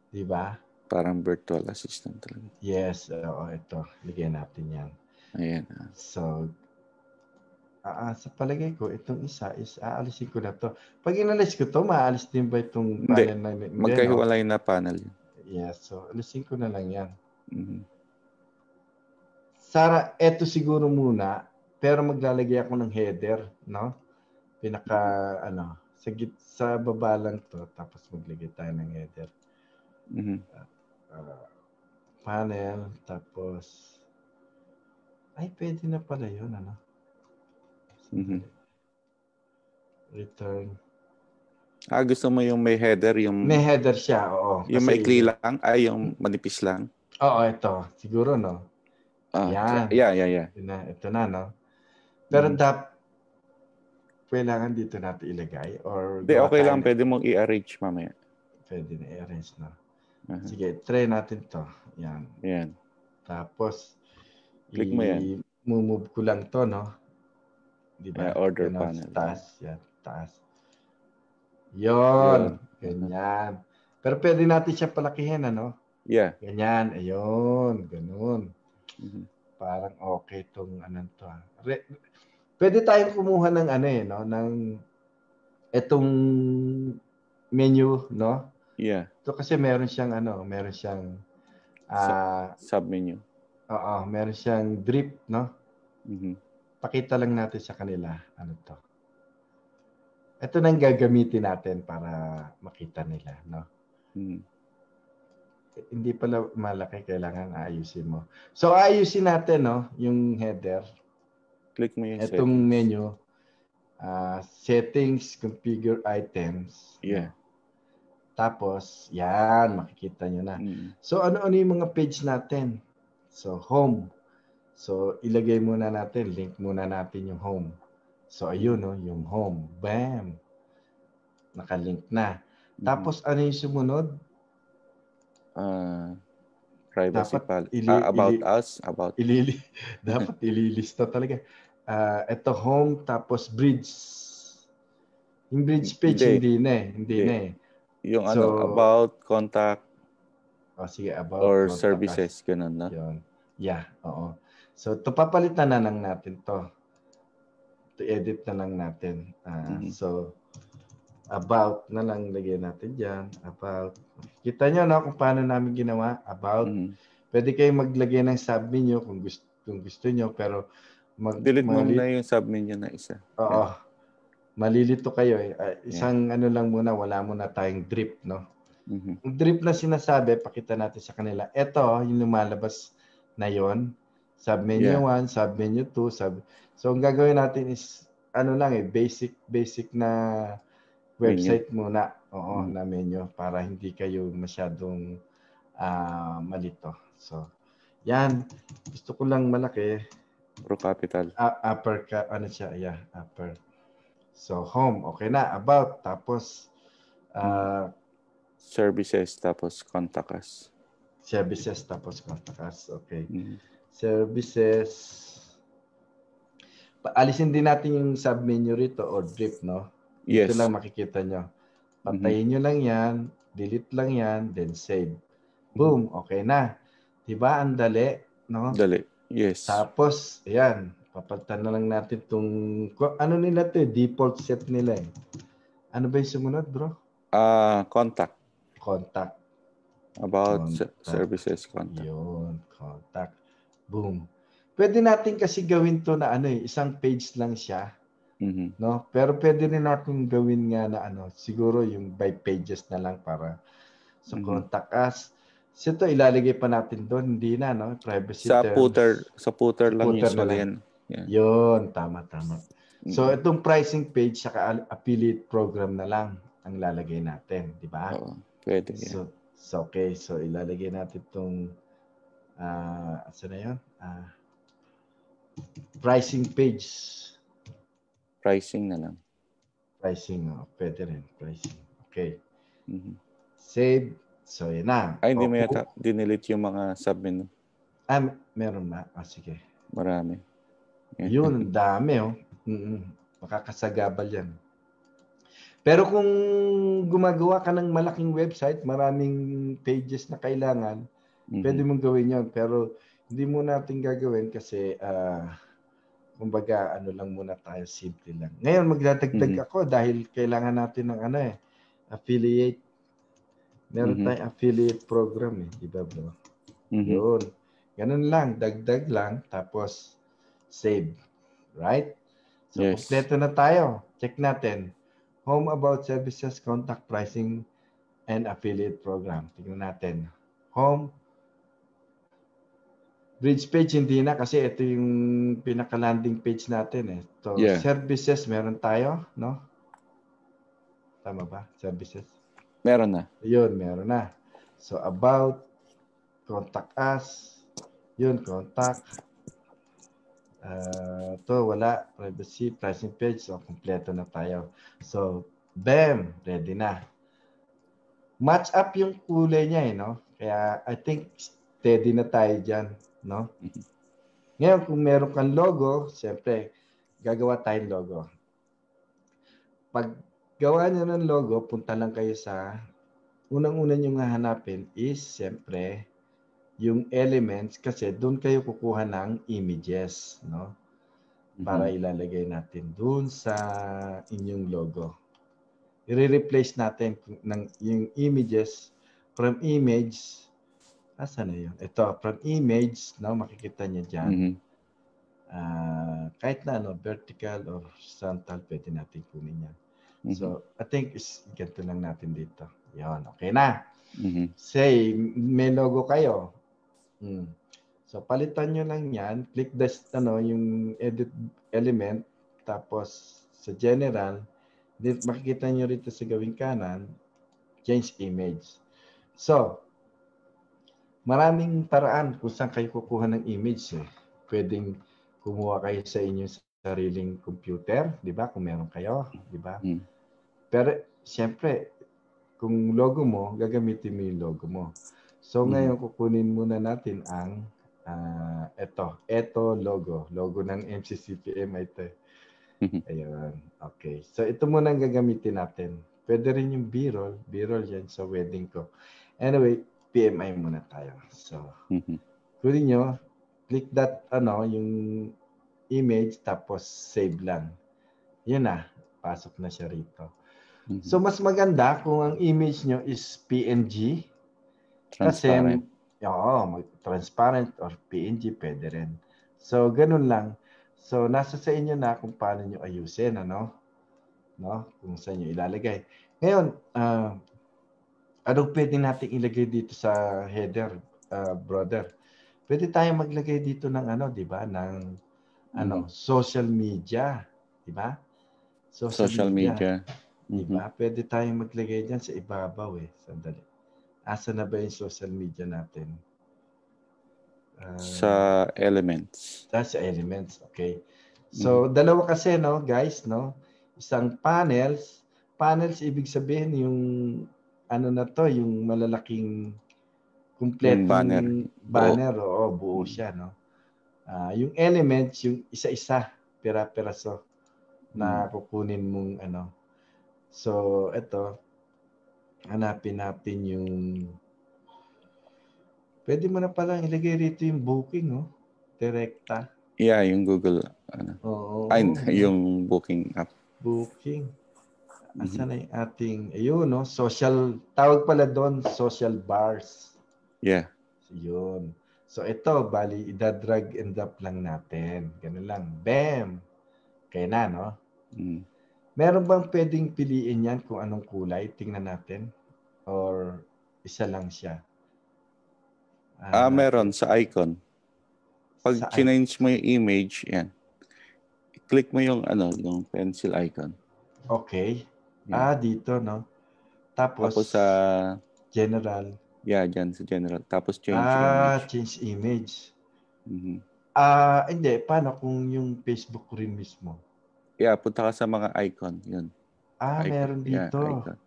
Di ba? Parang virtual assistant talaga. Yes, oo, ito. Ligyan natin yan. Ayan. Ah. So, Uh, sa palagay ko, itong isa is aalisin ko na to. Pag inalis ko to, maalis din ba itong panel na? Hindi, magkahiwalay na panel. Yeah, so alisin ko na lang yan. Mm-hmm. Sara, eto siguro muna, pero maglalagay ako ng header, no? Pinaka, ano, sa, git, sa baba lang to, tapos maglagay tayo ng header. Mm-hmm. uh, panel, tapos, ay, pwede na pala yun, ano? Mm-hmm. Return. Ah, gusto mo yung may header? Yung, may header siya, oo. Yung maikli lang? Ay, yung manipis lang? Oo, ito. Siguro, no? Ah, yan. Yeah, yeah, yeah. Ito na, ito na no? Pero mm. dap, kailangan dito natin ilagay? Or Di, okay lang. Na? Pwede mong i-arrange mamaya. Pwede na i-arrange, na Uh-huh. Sige, try natin to. Yan. Yan. Tapos, Click mo yan. I- move ko lang to, no? Di ba? Yeah, order you know, panel. Taas, yan. Yeah, taas. Yon, Ganyan. Pero pwede natin siya palakihin, ano? Yeah. Ganyan. Ayun. Ganun. Mm-hmm. Parang okay tong ano to. Ah. Re- pwede tayong kumuha ng ano eh, no? Ng etong menu, no? Yeah. So kasi meron siyang ano, meron siyang uh, ah, sub menu. Oo, meron siyang drip, no? Mm-hmm pakita lang natin sa kanila ano to. Ito nang gagamitin natin para makita nila, no? Hmm. Hindi pala malaki kailangan ayusin mo. So ayusin natin, no, yung header. Click mo yung Itong settings. menu. Uh, settings, configure items. Yeah. Tapos, yan, makikita nyo na. Mm. So, ano-ano yung mga page natin? So, home. So, ilagay muna natin, link muna natin yung home. So, ayun, no, yung home. Bam! Nakalink na. Mm-hmm. Tapos, ano yung sumunod? Uh, privacy dapat pal- ili- uh, about ili- us about ilili *laughs* dapat ililista talaga uh, ah, ito home tapos bridge yung bridge page eh. hindi, hindi na eh hindi okay. na eh yung ano, so, ano about contact oh, sige, about or contact services us. ganun na yun yeah oo So to papalitan na lang natin to. To edit na lang natin. Uh, mm-hmm. So about na lang lagyan natin diyan. About. Kita niyo na kung paano namin ginawa about. Mm-hmm. Pwede kayong maglagay ng sub menu kung gusto kung gusto niyo pero mag delete mo mali- na yung sub menu na isa. Oo. Yeah. Malilito kayo eh. Uh, isang yeah. ano lang muna, wala muna tayong drip, no? Mm-hmm. Yung drip na sinasabi, pakita natin sa kanila. Ito, yung lumalabas na yon Submenu yeah. 1, submenu 2, sub So ang gagawin natin is ano lang eh basic basic na website menu. muna. Oo, mm-hmm. na menu para hindi kayo masyadong uh, malito. So, yan. Gusto ko lang malaki. Pro capital. Uh, upper, ka, ano siya? Yeah, upper. So, home. Okay na. About. Tapos, uh, services. Tapos, contact us. Services. Tapos, contact us. Okay. Mm-hmm services. Alisin din natin yung submenu rito or drip, no? Yes. Ito lang makikita nyo. Patayin mm-hmm. nyo lang yan, delete lang yan, then save. Boom, mhm. okay na. Diba? Ang dali, no? Dali, yes. Tapos, ayan, papalitan na lang natin itong, ano nila to, eh, default set nila eh. Ano ba yung sumunod, bro? Uh, contact. Contact. About contact. services contact. Yun, contact. Boom. Pwede natin kasi gawin to na ano eh, isang page lang siya. Mm-hmm. No? Pero pwede rin natin gawin nga na ano, siguro yung by pages na lang para sa mm-hmm. contact us. So ito, ilalagay pa natin doon. Hindi na, no? Privacy sa terms. Footer, sa footer lang footer usually yan. Yun, tama, tama. So mm-hmm. itong pricing page saka affiliate program na lang ang lalagay natin, di ba? Oo, pwede. Yeah. So, so okay, so ilalagay natin itong uh, ano na yun? Uh, pricing page. Pricing na lang. Pricing, oh, pwede rin. Pricing. Okay. Mm-hmm. Save. So, yun na. Ay, hindi oh, mo yata dinilit yung mga submenu. Ah, meron na. Ah, sige. Marami. yun, *laughs* dami oh. Mm-mm. Makakasagabal yan. Pero kung gumagawa ka ng malaking website, maraming pages na kailangan, Mm-hmm. Pwede mong gawin yon pero hindi mo natin gagawin kasi uh, kumbaga ano lang muna tayo, simple lang. Ngayon magdadagdag mm-hmm. ako dahil kailangan natin ng ano eh, affiliate. Meron mm-hmm. tayong affiliate program eh, di ba bro? Mm-hmm. Yun. Ganun lang, dagdag lang, tapos save. Right? So, yes. kompleto na tayo. Check natin. Home About Services Contact Pricing and Affiliate Program. Tingnan natin. Home bridge page hindi na kasi ito yung pinaka landing page natin eh. So yeah. services meron tayo, no? Tama ba? Services. Meron na. Yun, meron na. So about contact us. Yun, contact. Uh, to wala privacy pricing page so kompleto na tayo. So bam, ready na. Match up yung kulay niya eh, no? Kaya I think steady na tayo diyan no? Mm-hmm. Ngayon, kung meron kang logo, siyempre, gagawa tayong logo. Pag gawa nyo ng logo, punta lang kayo sa, unang-una nyo nga hanapin is, siyempre, yung elements kasi doon kayo kukuha ng images, no? Mm-hmm. Para ilalagay natin doon sa inyong logo. I-replace natin ng yung images from image Asan na yun? Ito, from image, no, makikita niyo dyan. Mm-hmm. Uh, kahit na ano, vertical or horizontal, pwede natin kunin yan. Mm-hmm. So, I think is ganito lang natin dito. Yon, okay na. Mm-hmm. Say, may logo kayo. Mm. So, palitan nyo lang yan. Click the, ano, yung edit element. Tapos, sa general, makikita nyo rito sa gawing kanan, change image. So, maraming paraan kung saan kayo kukuha ng image. Eh. Pwedeng kumuha kayo sa inyong sariling computer, di ba? Kung meron kayo, di ba? Mm. Pero siyempre, kung logo mo, gagamitin mo yung logo mo. So hmm. ngayon kukunin muna natin ang uh, eto, eto logo, logo ng MCCPM ito. Eh. Hmm. Ayun. Okay. So ito muna ang gagamitin natin. Pwede rin yung B-roll. B-roll yan sa wedding ko. Anyway, PMI muna tayo. So, mm-hmm. kunin nyo, click that, ano, yung image, tapos save lang. Yun na, pasok na siya rito. Mm-hmm. So, mas maganda kung ang image nyo is PNG. Transparent. Kasi, oo, transparent or PNG, pwede rin. So, ganun lang. So, nasa sa inyo na kung paano nyo ayusin, ano? No? Kung saan nyo ilalagay. Ngayon, uh, anong pwede natin ilagay dito sa header, uh, brother? Pwede tayong maglagay dito ng ano, 'di ba? Ng ano, mm-hmm. social media, 'di ba? Social, social media. media. Mm-hmm. Di ba? Mm-hmm. Pwede tayong maglagay diyan sa ibabaw eh. Sandali. Asa na ba 'yung social media natin? Uh, sa ah, elements. Sa, sa elements, okay. So, mm-hmm. dalawa kasi no, guys, no. Isang panels, panels ibig sabihin yung ano na to, yung malalaking kumpletong banner. banner oo, oh, buo siya, no? Uh, yung elements, yung isa-isa, pera-peraso na hmm. kukunin mong ano. So, ito, hanapin natin yung Pwede mo na palang ilagay rito yung booking, oh. Direkta. Yeah, yung Google. Ano. Oo. Ay, yung booking app. Booking. Mm-hmm. Nasaan ay ating, ayun, no? Social, tawag pala doon, social bars. Yeah. So, yun. So ito, bali, idadrag and up lang natin. Ganun lang. Bam! Kaya na, no? Mm. Meron bang pwedeng piliin yan kung anong kulay? Tingnan natin. Or isa lang siya? Uh, ah, meron. Sa icon. Pag sa change mo yung image, yan. click mo yung, ano, yung pencil icon. Okay. Ah, dito, no? Tapos, Tapos sa... Ah, general. Yeah, dyan sa general. Tapos change ah, image. change image. Mm-hmm. Ah, hindi. Paano kung yung Facebook rin mismo? Yeah, punta ka sa mga icon. Yun. Ah, icon. meron dito. Yeah, icon.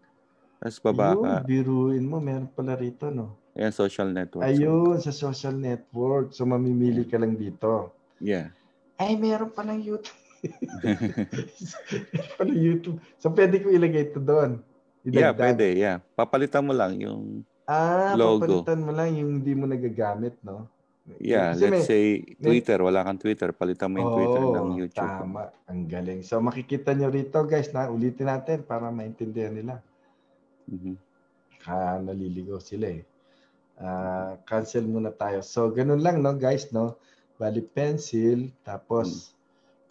Tapos baba Ayun, ka. biruin mo. Meron pala rito, no? Yeah, social network. Ayun, sa social network. So, mamimili ka lang dito. Yeah. Ay, meron pa palang YouTube pala YouTube. So, pwede ko ilagay ito doon. Ilagdag. Yeah, pwede. Yeah. Papalitan mo lang yung ah, logo. papalitan mo lang yung hindi mo nagagamit, no? Yeah, Kasi let's may, say Twitter. May... Wala kang Twitter. Palitan mo yung oh, Twitter ng YouTube. Tama. Ang galing. So, makikita nyo rito, guys, na ulitin natin para maintindihan nila. Mm-hmm. Ka, naliligo sila eh. Uh, cancel muna tayo. So, ganun lang, no, guys, no? Bali, pencil, tapos... mm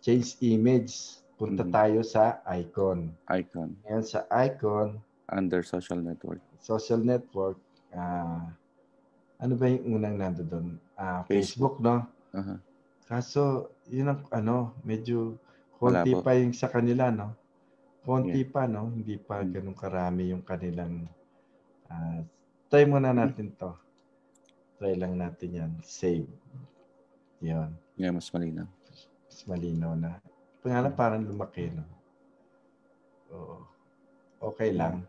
change image, punta mm-hmm. tayo sa icon. Icon. Ngayon sa icon. Under social network. Social network. Uh, ano ba yung unang nando doon? Uh, Facebook. Facebook, no? Uh-huh. Kaso, yun ang ano, medyo konti pa yung sa kanila, no? Konti yeah. pa, no? Hindi pa mm-hmm. ganun karami yung kanilang uh, try muna mm. natin to. Try lang natin yan. Save. Yun. Yeah, mas malinaw. Mas malinaw na. Ito nga lang hmm. parang lumaki, no? Oo. Okay lang.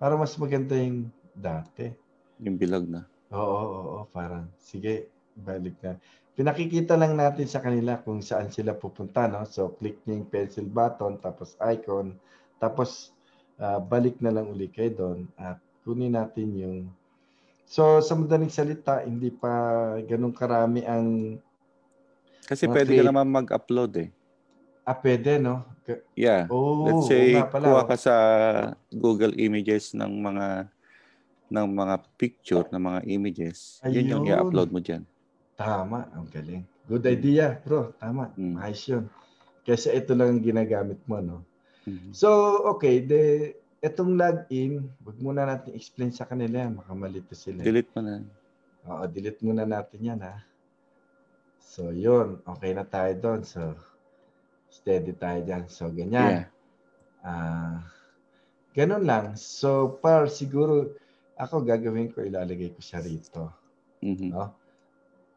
Para mas maganda yung dati. Yung bilag na. Oo, oo, oo. Parang, sige, balik na. Pinakikita lang natin sa kanila kung saan sila pupunta, no? So, click niyo yung pencil button, tapos icon, tapos uh, balik na lang uli kayo doon at kunin natin yung So sa madaling salita, hindi pa ganun karami ang kasi okay. pwede ka naman mag-upload eh. Ah, pwede, no? Yeah. Oh, Let's say, kuha ka oh. sa Google Images ng mga ng mga picture, ng mga images. Ayun. Yun yung i-upload mo dyan. Tama. Ang galing. Good mm. idea, bro. Tama. Mm. Nice yun. Kasi ito lang ang ginagamit mo, no? Mm-hmm. So, okay. The, itong login, wag muna natin explain sa kanila. Makamali pa sila. Delete mo na. Oo, delete muna natin yan, ha? So, yun. Okay na tayo doon. So, steady tayo dyan. So, ganyan. Yeah. Uh, ganun lang. So, par siguro, ako gagawin ko, ilalagay ko siya rito. Mm-hmm. No?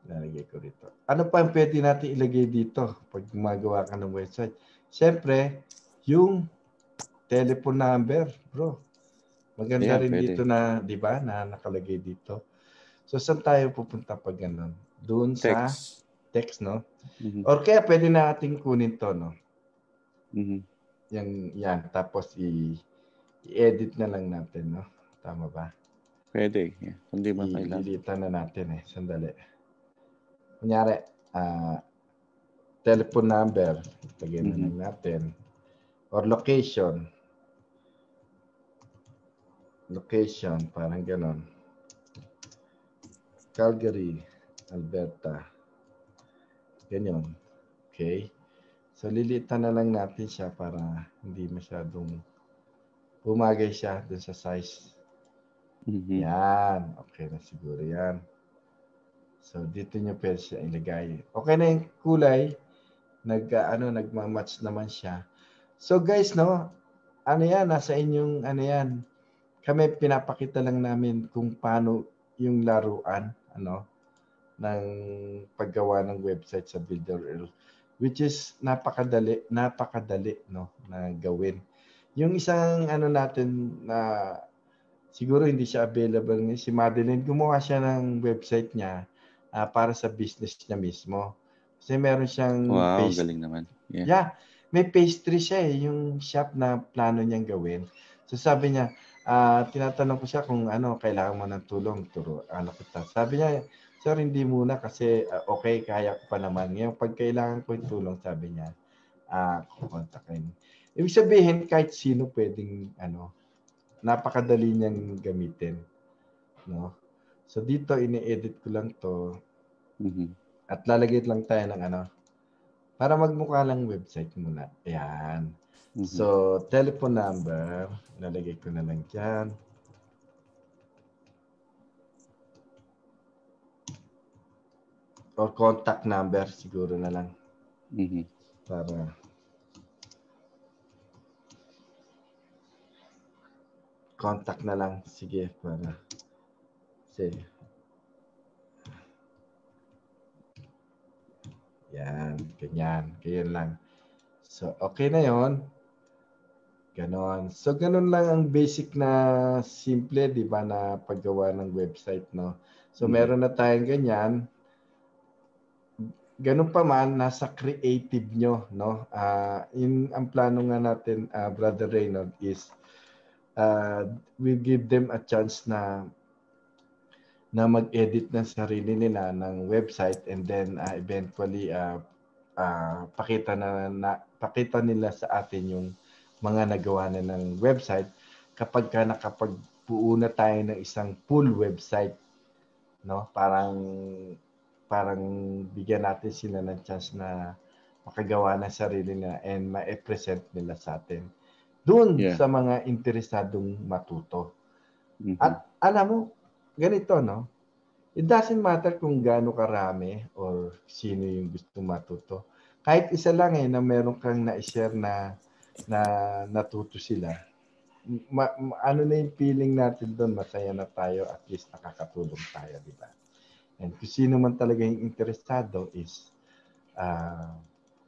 Ilalagay ko rito. Ano pa yung pwede natin ilagay dito pag gumagawa ka ng website? Siyempre, yung telephone number, bro. Maganda yeah, rin pwede. dito na, di ba, na nakalagay dito. So, saan tayo pupunta pag ganun? Doon sa... Text text, no? Mm-hmm. Or kaya pwede nating kunin to, no? Mm-hmm. Yang, yan. Tapos i- i-edit na lang natin, no? Tama ba? Pwede. Yeah. Hindi ba kailangan? Ililitan na natin eh. Sandali. Kunyari, uh, telephone number. Lagay mm-hmm. lang natin. Or location. Location. Parang ganon. Calgary, Alberta. Ganyan. Okay? So, lilitan na lang natin siya para hindi masyadong bumagay siya dun sa size. Mm-hmm. Yan. Okay na siguro yan. So, dito nyo pwede siya ilagay. Okay na yung kulay. Nag, ah, ano, nagmamatch naman siya. So, guys, no? Ano yan? Nasa inyong, ano yan? Kami pinapakita lang namin kung paano yung laruan. Ano? ng paggawa ng website sa Builder which is napakadali napakadali no na gawin. Yung isang ano natin na siguro hindi siya available ni si Madeline gumawa siya ng website niya uh, para sa business niya mismo. Kasi meron siyang wow, past- galing naman. Yeah. yeah. May pastry siya eh, yung shop na plano niyang gawin. So sabi niya, uh, tinatanong ko siya kung ano, kailangan mo ng tulong, turo, ano kita. Sabi niya, Sir, hindi muna kasi uh, okay, kaya ko pa naman. Ngayon, pag kailangan ko yung tulong, sabi niya, ah, uh, kukontakin. Ibig sabihin, kahit sino pwedeng, ano, napakadali niyang gamitin. No? So dito, ini-edit ko lang to. Mm-hmm. At lalagay lang tayo ng ano, para magmukha lang website muna. Ayan. Mm-hmm. So, telephone number, lalagay ko na lang dyan. or contact number siguro na lang. Mm-hmm. Para contact na lang. Sige, para sige. Yan, ganyan. Ganyan lang. So, okay na yon Ganon. So, ganun lang ang basic na simple, di ba, na paggawa ng website, no? So, mm-hmm. meron na tayong ganyan ganun pa man nasa creative nyo no uh, ah, in ang plano nga natin uh, brother Reynold is uh, we give them a chance na na mag-edit ng sarili nila ng website and then uh, eventually uh, uh, pakita na, na pakita nila sa atin yung mga nagawa na ng website kapag ka nakapagbuo na tayo ng isang full website no parang parang bigyan natin sila ng chance na makagawa ng sarili nila and ma-present nila sa atin. Doon yeah. sa mga interesadong matuto. Mm-hmm. At alam mo, ganito no, it doesn't matter kung gaano karami or sino yung gusto matuto. Kahit isa lang eh na meron kang na-share na na natuto sila. Ma, ma, ano na yung feeling natin doon, masaya na tayo, at least nakakatulong tayo, di ba? And kung sino man talaga yung interesado is uh,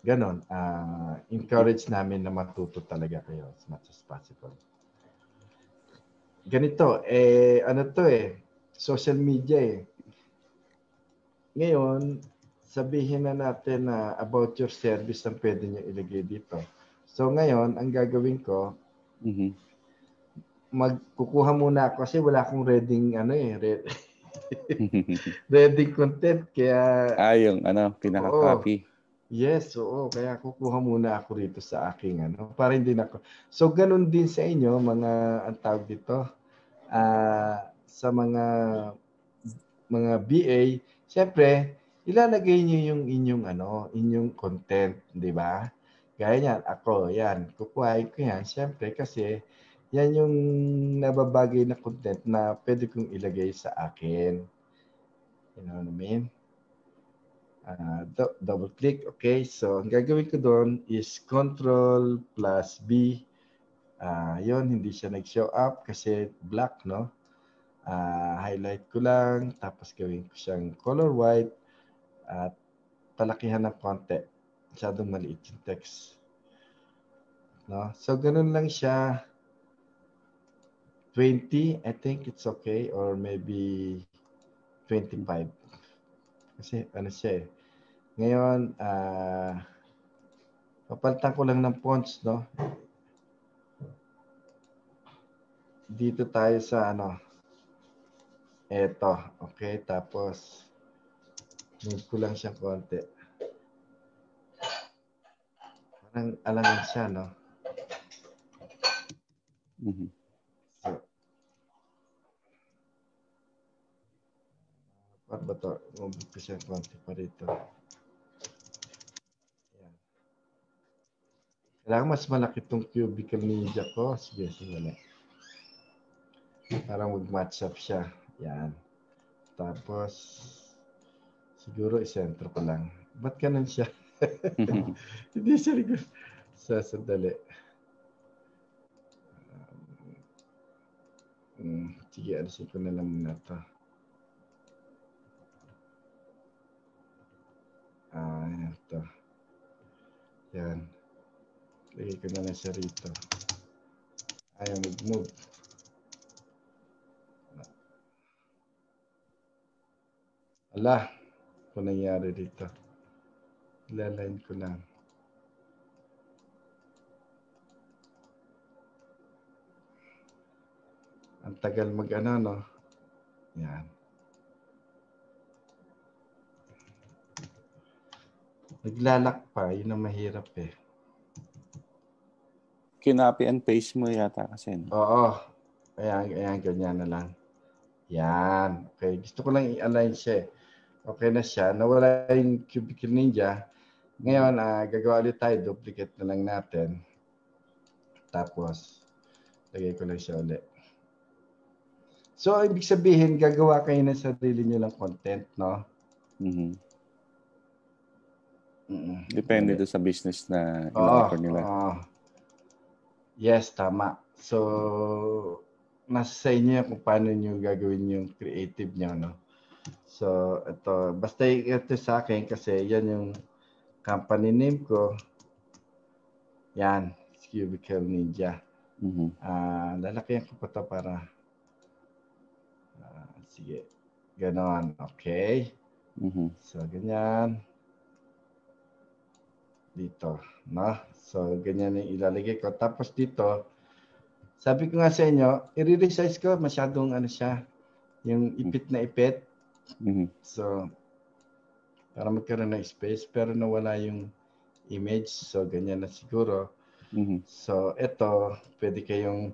ganon, uh, encourage namin na matuto talaga kayo as much as possible. Ganito, eh, ano to eh, social media eh. Ngayon, sabihin na natin na uh, about your service ang pwede nyo ilagay dito. So ngayon, ang gagawin ko, mm-hmm. magkukuha muna ako kasi wala akong reading ano eh, re- *laughs* *laughs* ready content. Kaya... Ah, yung ano, pinaka-copy. Yes, oo. Kaya kukuha muna ako rito sa aking ano. Para hindi na ako. So, ganun din sa inyo, mga, ang tawag dito, uh, sa mga mga BA, syempre, ilalagay niyo yung inyong ano, inyong content, di ba? Gaya niyan, ako, yan, kukuhain ko yan, syempre, kasi yan yung nababagay na content na pwede kong ilagay sa akin. You know what I mean? Uh, do- double click. Okay, so ang gagawin ko doon is control plus B. Uh, yun, hindi siya nag-show up kasi black, no? Uh, highlight ko lang, tapos gawin ko siyang color white at palakihan ng konti. Masyadong maliit yung text. No? So, ganun lang siya. 20, I think it's okay, or maybe 25. Kasi ano siya eh. Ngayon, ah, uh, papalitan ko lang ng fonts, no? Dito tayo sa ano, eto, okay? Tapos, move ko lang siya konti. Parang alangan siya, no? Mm-hmm. dapat ba ito umpisa konti pa dito? Ayan. Kailangan mas malaki itong cubicle ninja ko. Sige, simula. Parang mag-match up siya. Yan. Tapos, siguro isentro ko lang. Ba't ganun siya? *laughs* *laughs* Hindi siya rigor. Sa sandali. Um, hmm, sige, alisin ko na lang muna ito. Pilanesa rito. Ayaw mag-move. Ala, kung nangyari rito. Ilaline ko lang. Ang tagal mag-ano, no? Yan. Naglalak pa, yun ang mahirap eh kinopy and paste mo yata kasi. No? Oo. Ayan, ayan, ganyan na lang. Yan. Okay. Gusto ko lang i-align siya. Eh. Okay na siya. Nawala yung Cubicle Ninja. Ngayon, uh, gagawa ulit tayo. Duplicate na lang natin. Tapos, lagay ko lang siya ulit. So, ibig sabihin, gagawa kayo ng sarili nyo lang content, no? Mm-hmm. Depende okay. sa business na oh, offer nila. Oo. Oh. Yes, tama. So, nasa sa inyo kung paano nyo gagawin yung creative nyo, no? So, ito. Basta ito sa akin kasi yan yung company name ko. Yan. Cubicle Ninja. Mm-hmm. Uh, ah, lalaki ko pa to para... Uh, sige. Ganon. Okay. Mm-hmm. So, ganyan dito. No? So, ganyan yung ilalagay ko. Tapos dito, sabi ko nga sa inyo, i-resize ko masyadong ano siya, yung ipit na ipit. Mm-hmm. So, para magkaroon ng space, pero nawala yung image. So, ganyan na siguro. Mm-hmm. So, ito, pwede kayong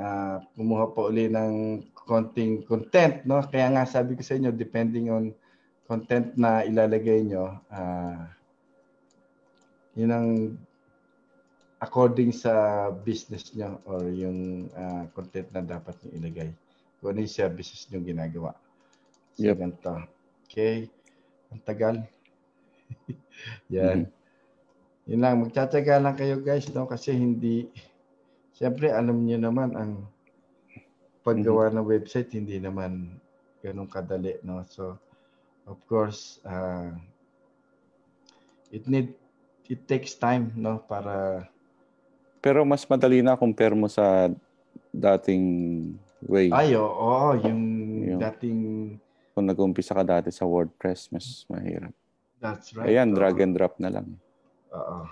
uh, kumuha pa uli ng konting content. No? Kaya nga sabi ko sa inyo, depending on content na ilalagay nyo, uh, yun ang according sa business nyo or yung uh, content na dapat nyo ilagay. Kung ano yung services nyo ginagawa. So, yep. ganito. Okay. Ang tagal. *laughs* Yan. Mm-hmm. Yun lang. Magtsatsaga lang kayo guys. No? Kasi hindi... Siyempre, alam niyo naman ang paggawa mm-hmm. ng website hindi naman ganun kadali. No? So, of course, uh, it need it takes time no para pero mas madali na compare mo sa dating way. ayo oo. Oh, yung, yung dating... Kung nag-umpisa ka dati sa WordPress, mas mahirap. That's right. Ayan, oh. drag and drop na lang. Oo.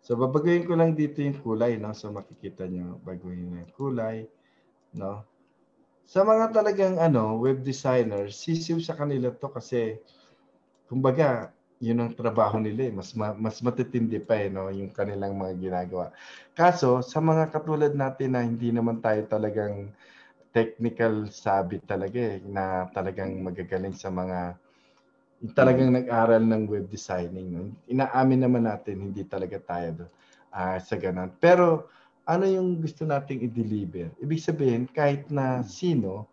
So, babaguhin ko lang dito yung kulay, no? So, makikita nyo, baguhin na yung kulay, no? Sa mga talagang, ano, web designer, sisiw sa kanila to kasi, kumbaga, yun ang trabaho nila eh. Mas, ma, mas matitindi pa eh, no? yung kanilang mga ginagawa. Kaso, sa mga katulad natin na hindi naman tayo talagang technical sabi talaga eh, na talagang magagaling sa mga talagang mm. nag-aral ng web designing. No? Inaamin naman natin, hindi talaga tayo doon uh, ah, sa ganun. Pero ano yung gusto nating i-deliver? Ibig sabihin, kahit na mm. sino,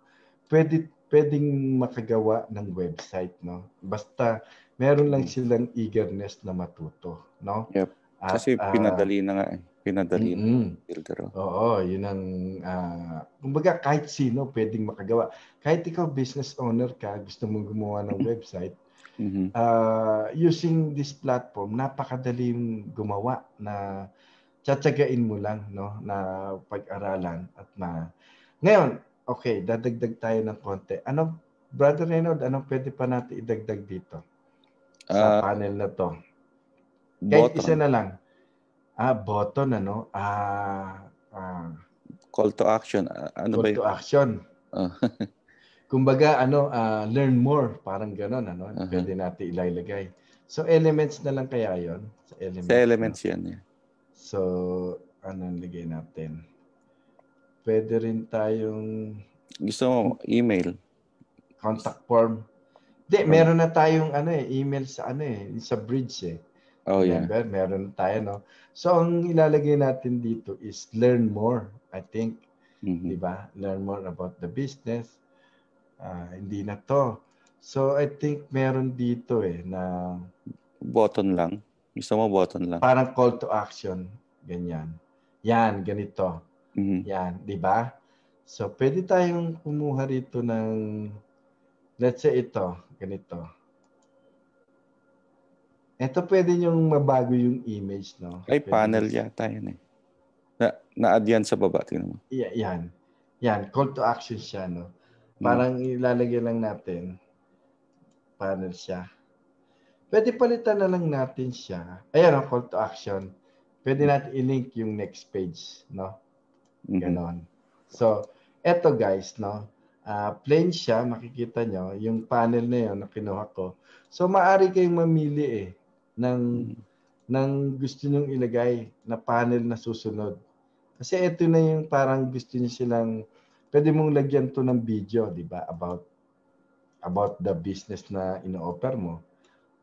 pwede, pwedeng makagawa ng website. No? Basta meron lang silang eagerness na matuto, no? Yep. At, Kasi ah, pinadali uh, na nga eh. Pinadali mm-hmm. na. Oh. Oo, yun ang, uh, kumbaga kahit sino pwedeng makagawa. Kahit ikaw business owner ka, gusto mong gumawa ng *laughs* website, mm-hmm. uh, using this platform, napakadaling gumawa na tsatsagain mo lang, no? Na pag-aralan at na... Ngayon, okay, dadagdag tayo ng konti. Ano, Brother Reynolds, anong pwede pa natin idagdag dito? sa uh, panel na to? Kahit isa na lang. Ah, button ano? Ah, ah call to action. Ano call ba yun? to action. Oh. *laughs* Kumbaga ano, uh, learn more, parang ganoon ano. Uh-huh. Pwede natin ilalagay. So elements na lang kaya 'yon? Sa elements. Sa elements na. 'yan. Yeah. So ano nilagay natin? Pwede rin tayong gusto mo email contact form hindi, meron na tayong ano eh, email sa ano eh, sa bridge eh. Oh yeah. meron na tayo no. So ang ilalagay natin dito is learn more, I think. Mm-hmm. 'Di ba? Learn more about the business. Uh, hindi na 'to. So I think meron dito eh na button lang. Gusto mo button lang. Parang call to action, ganyan. Yan, ganito. Mm-hmm. Yan, 'di ba? So pwede tayong kumuha rito ng Let's say ito, ganito. Ito pwede yung mabago yung image, no? Ay, pwede panel nyo. yata yun eh. Na, na-add yan sa baba, tingnan mo. Yeah, yan. Yan, call to action siya, no? Hmm. Parang hmm. ilalagay lang natin. Panel siya. Pwede palitan na lang natin siya. Ayan, no? Oh, call to action. Pwede natin i-link yung next page, no? Mm-hmm. Ganon. Mm-hmm. So, eto guys, no? uh, plain siya, makikita nyo, yung panel na yun na kinuha ko. So maaari kayong mamili eh ng, mm. ng gusto nyong ilagay na panel na susunod. Kasi ito na yung parang gusto nyo silang, pwede mong lagyan to ng video, di ba? About, about the business na ino-offer mo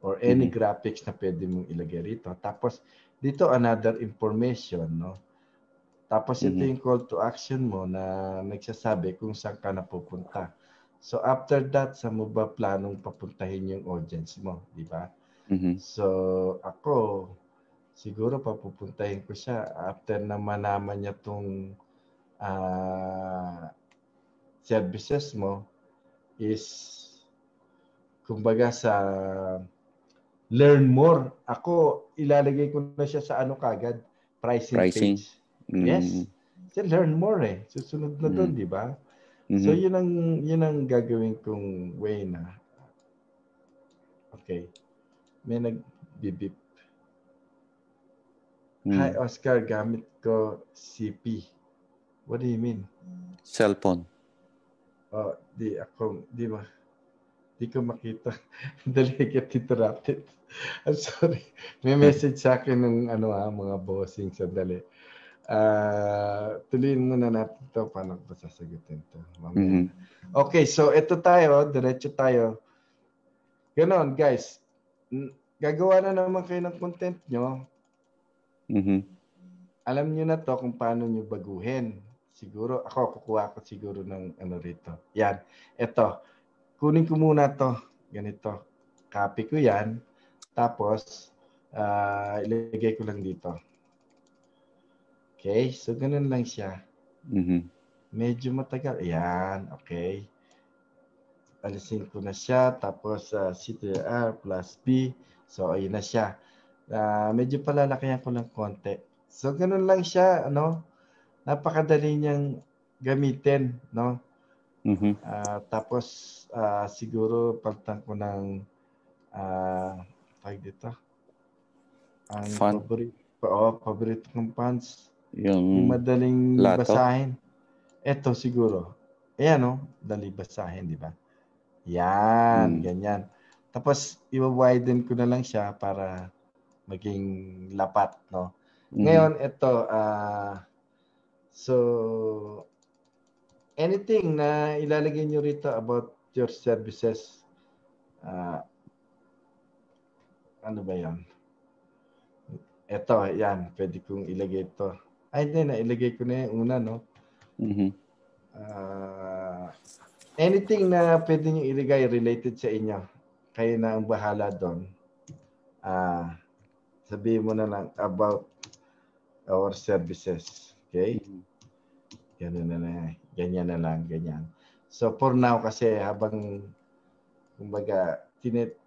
or any mm graphics na pwede mong ilagay rito. Tapos, dito another information, no? Tapos ito mm-hmm. yung call to action mo na nagsasabi kung saan ka napupunta. So after that, sa mo ba planong papuntahin yung audience mo, di ba? Mm-hmm. So ako, siguro papupuntahin ko siya after na manaman niya tong uh, services mo is kumbaga sa learn more. Ako, ilalagay ko na siya sa ano kagad, pricing, pricing. page. Mm. Yes. To learn more eh. Susunod na doon, mm. di ba? Mm-hmm. So yun ang yun ang gagawin kong way na. Okay. May nagbibip. Mm. Hi Oscar, gamit ko CP. What do you mean? Cellphone. Oh, di ako, di ba? Di ko makita. *laughs* Dali get interrupted. I'm sorry. May message sa akin ng ano ha, ah, mga bossing sa dali. Uh, ah, tuloyin muna natin to. Paano ba sasagutin to? Mm-hmm. Okay, so ito tayo. Diretso tayo. Ganon, guys. Gagawa na naman kayo ng content nyo. Mm-hmm. Alam nyo na to kung paano nyo baguhin. Siguro, ako, kukuha ko siguro ng ano rito. Yan. Ito. Kunin ko muna to. Ganito. Copy ko yan. Tapos, uh, ilagay ko lang dito. Okay? So, ganun lang siya. Mm-hmm. Medyo matagal. Ayan. Okay. Alisin ko na siya. Tapos, uh, C to R plus B. So, ayun na siya. Uh, medyo palalakihan ko ng konti. So, ganun lang siya. Ano? Napakadali niyang gamitin. No? Mm-hmm. Uh, tapos, uh, siguro, pagtang ko ng uh, tag dito. Ang Fun. paborito, oh, paborito kong pants yung, yung madaling lato. basahin. Ito siguro. Eh, Ayan, no? Dali basahin, di ba? Yan, hmm. ganyan. Tapos, i-widen ko na lang siya para maging lapat, no? Hmm. Ngayon, ito, uh, ah, so, anything na ilalagay nyo rito about your services, uh, ano ba yan? Ito, yan, pwede kong ilagay ito. Ay, hindi. Nailagay ko na yung una, no? Mm-hmm. Uh, anything na pwede nyo iligay related sa inyo, kayo na ang bahala doon. Uh, sabihin mo na lang about our services. Okay? Mm-hmm. Ganun na lang. Ganyan na lang. Ganyan. So for now kasi habang kumbaga tinit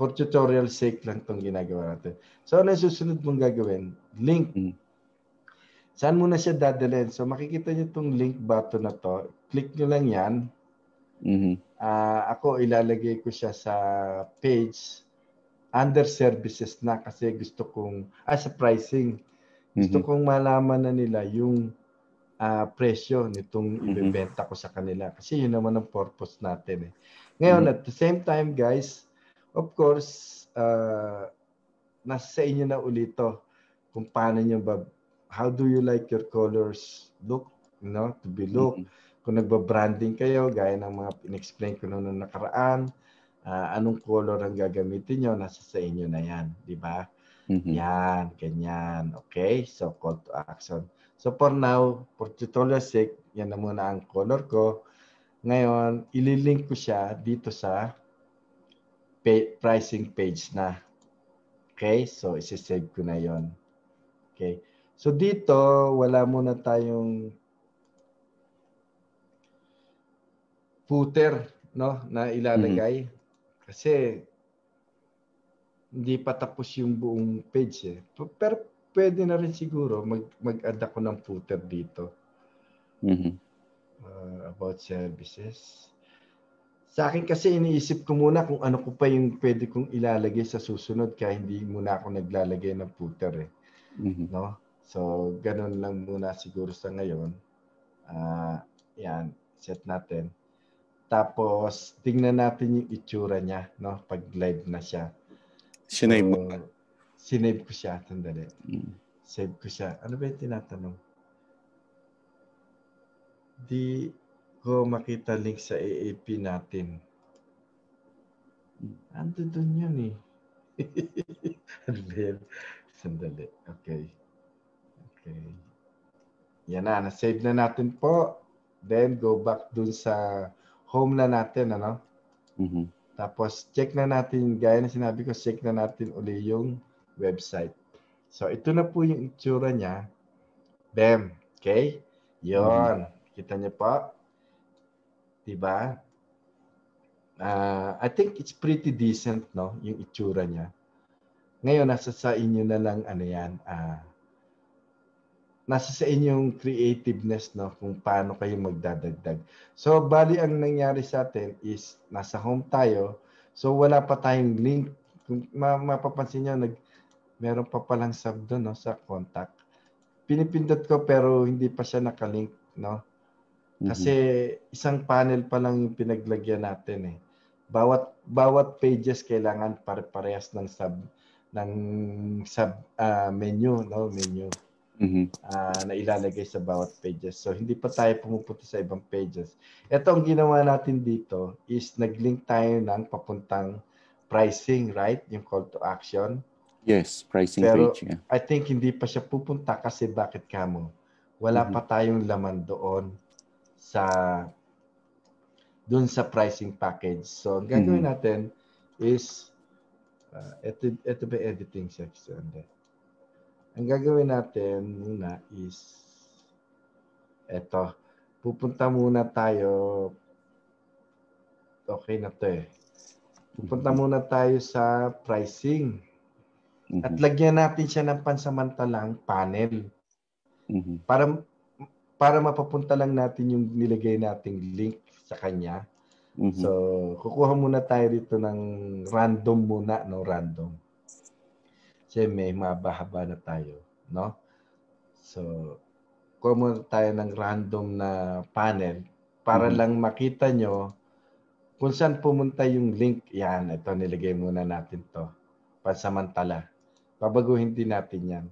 for tutorial sake lang itong ginagawa natin. So, ano susunod mong gagawin? Link. Mm. Saan mo siya dadalhin? So, makikita niyo itong link button na to. Click niyo lang yan. Mm-hmm. Uh, ako, ilalagay ko siya sa page under services na kasi gusto kong, ah, sa pricing. Gusto mm-hmm. kong malaman na nila yung uh, presyo nitong mm-hmm. ibebenta ko sa kanila. Kasi yun naman ang purpose natin eh. Ngayon, mm-hmm. at the same time guys, Of course, uh, nasa sa inyo na ulit to kung paano nyo ba, how do you like your colors look, you know, to be look. Mm-hmm. Kung nagba-branding kayo, gaya ng mga in-explain ko noong nakaraan, uh, anong color ang gagamitin nyo, nasa sa inyo na yan, di ba? Mm-hmm. Yan, ganyan. Okay, so call to action. So for now, for tutorial sake, yan na muna ang color ko. Ngayon, ililink ko siya dito sa pay, pricing page na. Okay? So, isi-save ko na yon Okay? So, dito, wala muna tayong footer no, na ilalagay. Mm-hmm. Kasi, hindi pa tapos yung buong page. Eh. Pero pwede na rin siguro mag, mag-add ako ng footer dito. Mm-hmm. Uh, about services. Sa akin kasi iniisip ko muna kung ano ko pa yung pwede kong ilalagay sa susunod kaya hindi muna ako naglalagay ng footer eh. Mm-hmm. No? So, ganun lang muna siguro sa ngayon. Uh, yan, set natin. Tapos, tingnan natin yung itsura niya, no? Pag live na siya. Sinave mo so, Sinave ko siya. Tandali. Mm. Save ko siya. Ano ba yung tinatanong? Di, ko makita link sa AAP natin. Ando doon yun eh. *laughs* Sandali. Okay. Okay. Yan na. Na-save na natin po. Then go back dun sa home na natin. Ano? Mm-hmm. Tapos check na natin. Gaya na sinabi ko, check na natin uli yung website. So ito na po yung itsura niya. Bam. Okay? Yon. Mm-hmm. Kita niyo po. 'di ba? Uh, ah, I think it's pretty decent, no, yung itsura niya. Ngayon nasa sa inyo na lang ano 'yan, uh, nasa sa inyong creativeness no kung paano kayo magdadagdag. So bali ang nangyari sa atin is nasa home tayo. So wala pa tayong link. Kung mapapansin niyo nag meron pa palang sub doon no sa contact. Pinipindot ko pero hindi pa siya nakalink no. Kasi mm-hmm. isang panel pa lang yung pinaglagyan natin eh. Bawat bawat pages kailangan para parehas ng sub ng sub uh, menu, no, menu. Mm-hmm. Uh, na ilalagay sa bawat pages. So hindi pa tayo pumupunta sa ibang pages. Ito ang ginawa natin dito is naglink tayo ng papuntang pricing, right? Yung call to action. Yes, pricing Pero page. Yeah. I think hindi pa siya pupunta kasi bakit kamo? Wala mm-hmm. pa tayong laman doon sa dun sa pricing package. So, ang gagawin mm-hmm. natin is uh, ito, ito ba editing section? din. Ang gagawin natin muna is eto. Pupunta muna tayo okay na to eh. Pupunta mm-hmm. muna tayo sa pricing. Mm-hmm. At lagyan natin siya ng pansamantalang panel. Mm-hmm. Para para mapapunta lang natin yung nilagay nating link sa kanya. Mm-hmm. So, kukuha muna tayo dito ng random muna, no? Random. Kasi may mabahaba na tayo, no? So, kuha muna tayo ng random na panel para mm-hmm. lang makita nyo kung saan pumunta yung link. Yan, ito nilagay muna natin to. Pansamantala. Pabaguhin din natin yan.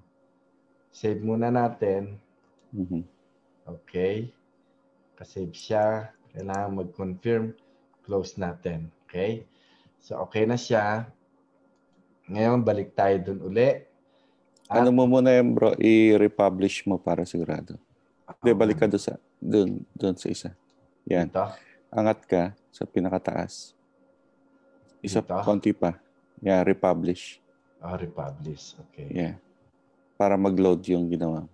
Save muna natin. Mm-hmm. Okay? Kasave siya. Kailangan mag-confirm. Close natin. Okay? So, okay na siya. Ngayon, balik tayo dun uli. At, ano mo muna yun, bro? I-republish mo para sigurado. Hindi, okay. Ah. balik ka dun sa, dun, dun sa isa. Yan. Dito? Angat ka sa pinakataas. Isa Dito? konti pa. Yeah, republish. Ah, republish. Okay. Yeah. Para mag-load yung ginawa mo.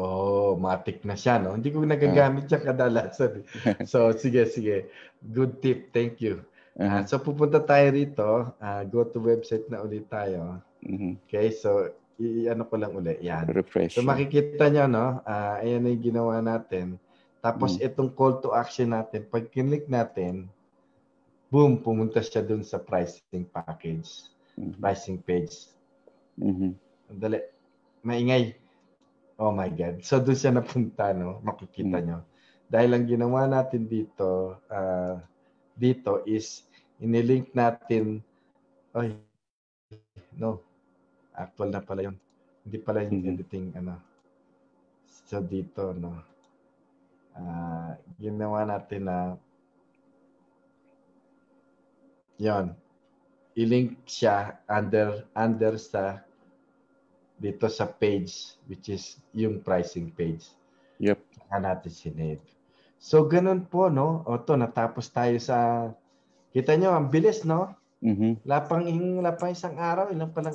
Oh, matik na siya, no? Hindi ko nagagamit siya kadalasan. Eh. *laughs* So, sige, sige. Good tip. Thank you. Uh, so, pupunta tayo rito. Uh, go to website na ulit tayo. Mm-hmm. Okay, so, i-ano ko lang ulit. Yan. Refresh. So, makikita nyo, no? Uh, ayan na yung ginawa natin. Tapos, mm. itong call to action natin, pag kinlik natin, boom, pumunta siya dun sa pricing package, mm-hmm. pricing page. Mm-hmm. Dali. Maingay. Oh my God. So doon siya napunta, no? Makikita mm. nyo. Dahil ang ginawa natin dito, uh, dito is inilink natin, ay, no, actual na pala yun. Hindi pala yung mm-hmm. editing, ano. So dito, no. Uh, ginawa natin na uh, yon ilink siya under under sa dito sa page which is yung pricing page. Yep. Saka natin sinave. So ganun po no. O to natapos tayo sa Kita nyo ang bilis no? Mhm. hmm Lapang ing lapang isang araw, ilang pa lang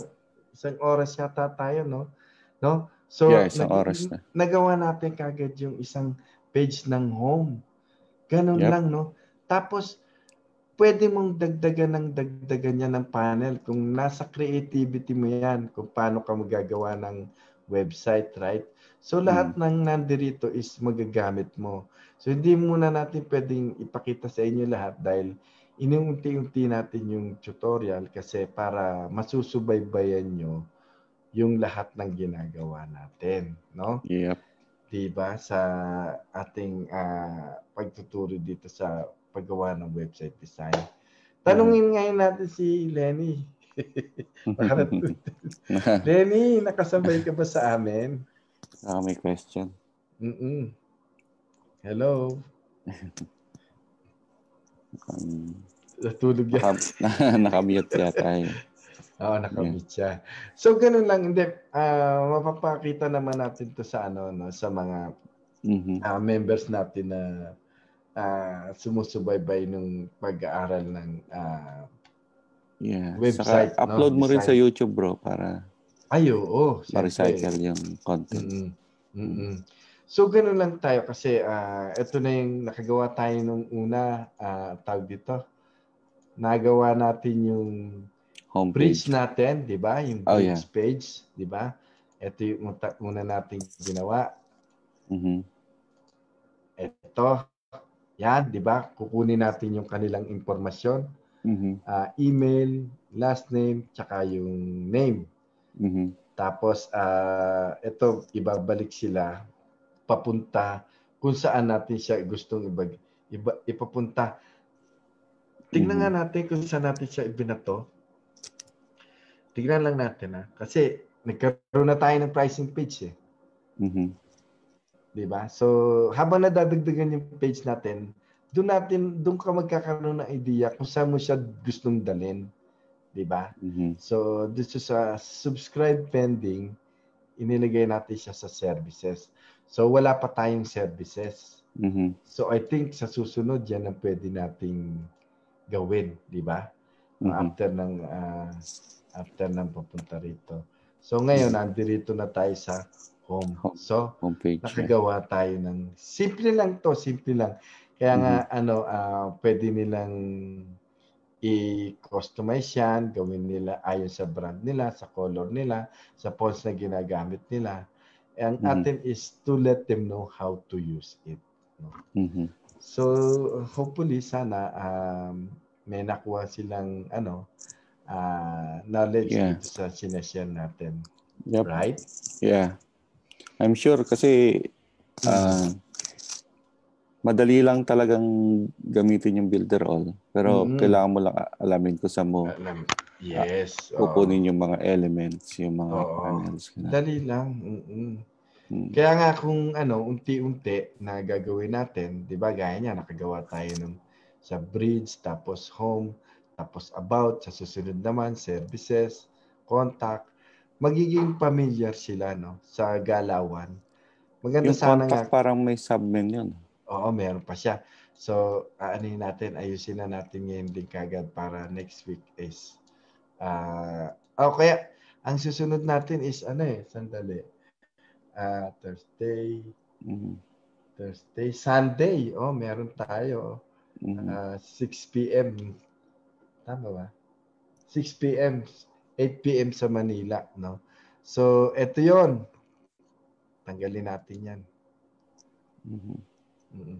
isang oras yata tayo no. No? So yeah, isang nag- oras na. nagawa natin kagad yung isang page ng home. Ganun yep. lang no. Tapos pwede mong dagdagan ng dagdagan niya ng panel kung nasa creativity mo yan, kung paano ka magagawa ng website, right? So hmm. lahat hmm. ng nandirito is magagamit mo. So hindi muna natin pwedeng ipakita sa inyo lahat dahil inuunti-unti natin yung tutorial kasi para masusubaybayan nyo yung lahat ng ginagawa natin, no? Yep. 'Di ba sa ating uh, pagtuturo dito sa paggawa ng website design. Tanungin mm. ngayon natin si Lenny. *laughs* Lenny, nakasabay ka ba sa amin? Ah, oh, may question. Mm-mm. Hello. um, Natulog yan. Naka, *laughs* nakamute yata yun. Oo, ah, nakamute yeah. siya. So, ganun lang. Hindi, uh, mapapakita naman natin to sa ano, no, sa mga mm-hmm. uh, members natin na uh, uh, sumusubaybay ng pag-aaral ng uh, yeah. website. Saka, no? upload mo rin sa YouTube bro para ay oo. Oh, recycle yung content. Mm-mm. Mm-mm. So ganoon lang tayo kasi uh, ah, ito na yung nakagawa tayo nung una uh, tawag dito. Nagawa natin yung Home bridge natin, 'di ba? Yung oh, yeah. page, 'di ba? Ito yung muna natin ginawa. Mm-hmm. Ito. Yan, di ba? Kukunin natin yung kanilang impormasyon. Mm-hmm. Uh, email, last name, tsaka yung name. Mm-hmm. Tapos, uh, ah, ito, ibabalik sila papunta kung saan natin siya gustong ibag, iba, ipapunta. Tingnan mm-hmm. nga natin kung saan natin siya ibinato. Tingnan lang natin ha. Ah. Kasi nagkaroon na tayo ng pricing page eh. Mm-hmm. 'Di ba? So, habang nadadagdagan yung page natin, doon natin doon ka magkakaroon ng idea kung saan mo siya gustong dalhin. 'Di ba? Mm-hmm. So, this is a subscribe pending inilagay natin siya sa services. So, wala pa tayong services. Mm-hmm. So, I think sa susunod, yan ang pwede nating gawin, di ba? Mm-hmm. After ng uh, after ng papunta rito. So, ngayon, mm-hmm. nandirito na tayo sa home. So, homepage. nakagawa tayo ng simple lang to, simple lang. Kaya nga mm-hmm. ano, uh, pwede nilang i-customize yan, gawin nila ayon sa brand nila, sa color nila, sa fonts na ginagamit nila. Ang mm-hmm. atin is to let them know how to use it. No? Mm-hmm. So, hopefully, sana um, may nakuha silang ano, uh, knowledge yeah. sa sinashare natin. Yep. Right? Yeah. I'm sure kasi uh, madali lang talagang gamitin yung builder all. Pero mm-hmm. kailangan mo lang alamin ko sa mo. Alam. Yes. Uh, kukunin oh. yung mga elements, yung mga Oo. Oh, panels. Na. Dali lang. Mm-mm. Mm. Kaya nga kung ano, unti-unti na gagawin natin, 'di ba? Gaya niya nakagawa tayo ng sa bridge, tapos home, tapos about, sa susunod naman services, contact, magiging familiar sila no sa galawan. Maganda yung sana nga. parang may submen yun. Oo, meron pa siya. So, aanin natin, ayusin na natin ngayon din kagad para next week is uh, oh, kaya ang susunod natin is ano eh, sandali. Uh, Thursday. Mm-hmm. Thursday, Sunday. Oh, meron tayo. Mm-hmm. Uh, ah, 6 p.m. Tama ba? 6 p.m. 8 p.m. sa Manila, no? So, eto 'yon. Tanggalin natin 'yan. Mm-hmm. Mm-hmm.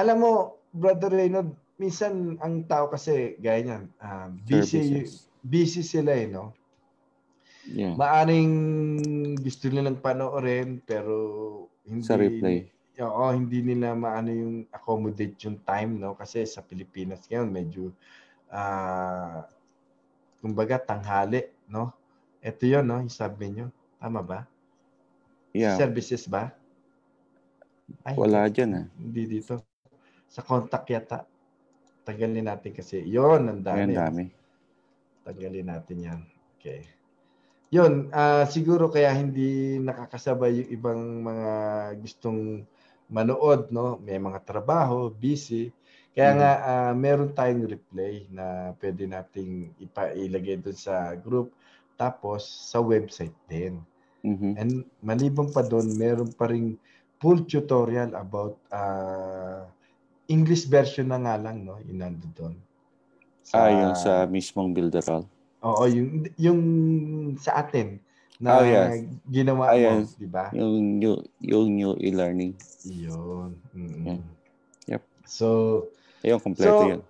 Alam mo, Brother Reynolds, minsan ang tao kasi gaya niyan, um, busy busy sila eh, no? Yeah. Maaring gusto nilang panoorin pero hindi sa replay. Oo, hindi nila maano yung accommodate yung time, no? Kasi sa Pilipinas ngayon medyo uh, kumbaga tanghali no? Ito yon no? Yung sabi nyo. Tama ba? Yeah. Services ba? Ay, Wala diyan eh. Ah. Hindi dito. Sa contact yata. Tanggalin natin kasi. Yon, ang dami. Ang dami. Tanggalin natin yan. Okay. Yon, uh, ah, siguro kaya hindi nakakasabay yung ibang mga gustong manood, no? May mga trabaho, busy. Kaya mm. nga, uh, meron tayong replay na pwede nating ipailagay doon sa group. Tapos, sa website din. Mm-hmm. And maliban pa doon, meron pa rin full tutorial about uh, English version na nga lang, no? Yung nando doon. Sa, ah, yung sa mismong Builderal? Oo, yung, yung sa atin na oh, yes. ginawa mo, di ba? Yung new, yung new e-learning. Yun. Mm-hmm. Yeah. Yep. So, Ayun, kompleto so, yun.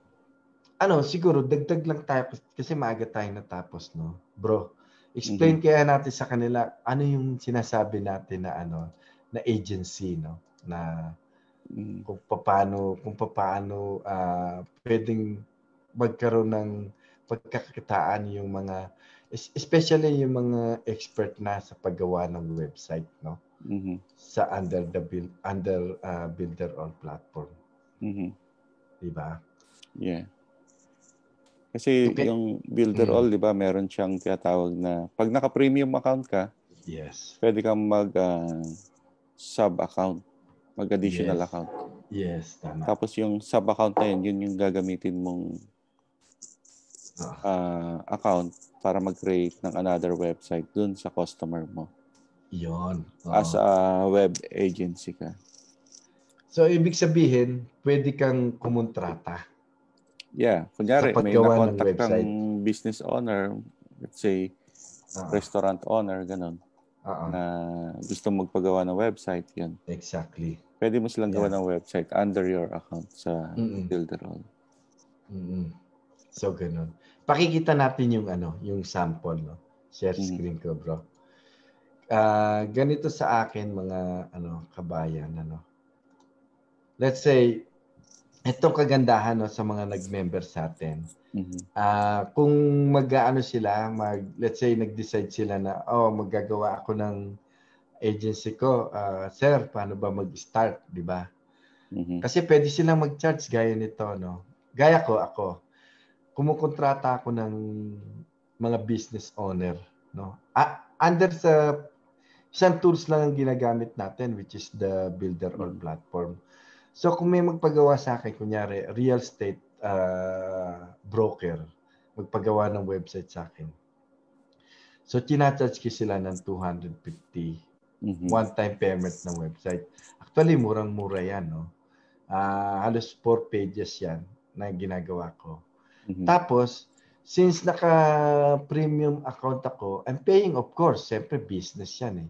Ano, siguro, dagdag lang tayo kasi maaga tayo natapos, no? Bro, explain mm-hmm. kaya natin sa kanila ano yung sinasabi natin na ano, na agency, no? Na mm. kung paano, kung paano uh, ah, pwedeng magkaroon ng pagkakakitaan yung mga especially yung mga expert na sa paggawa ng website no mm-hmm. sa under the build under uh, builder or platform mm-hmm. Diba? Yeah. Kasi okay. yung Builder mm All, 'di ba, meron siyang tinatawag na pag naka-premium account ka, yes. Pwede kang mag uh, sub account, mag additional yes. account. Yes, tama. Tapos yung sub account na yun, yun yung gagamitin mong uh, account para mag-create ng another website dun sa customer mo. Yon. Oh. As a web agency ka. So, ibig sabihin, pwede kang kumontrata. Yeah. Kunyari, may na-contact kang business owner, let's say, uh-huh. restaurant owner, ganun. Uh-huh. Na gusto magpagawa ng website, yan. Exactly. Pwede mo silang yeah. gawa ng website under your account sa Builderall. mm So, ganun. Pakikita natin yung ano, yung sample, no? Share screen mm-hmm. ko, bro. Uh, ganito sa akin mga ano kabayan ano let's say, itong kagandahan no, sa mga nag-member sa atin. Uh, kung mag-ano sila, mag, let's say nag-decide sila na, oh, magagawa ako ng agency ko, uh, sir, paano ba mag-start, di ba? Mm-hmm. Kasi pwede silang mag-charge gaya nito, no? Gaya ko, ako. Kumukontrata ako ng mga business owner, no? Ah, under sa isang tools lang ang ginagamit natin which is the builder or mm-hmm. platform. So kung may magpagawa sa akin, kunyari, real estate uh, broker, magpagawa ng website sa akin. So tinatouch ko sila ng 250 mm-hmm. one-time payment ng website. Actually, murang-mura yan. No? Uh, halos four pages yan na ginagawa ko. Mm-hmm. Tapos, since naka-premium account ako, I'm paying of course. Siyempre, business yan eh.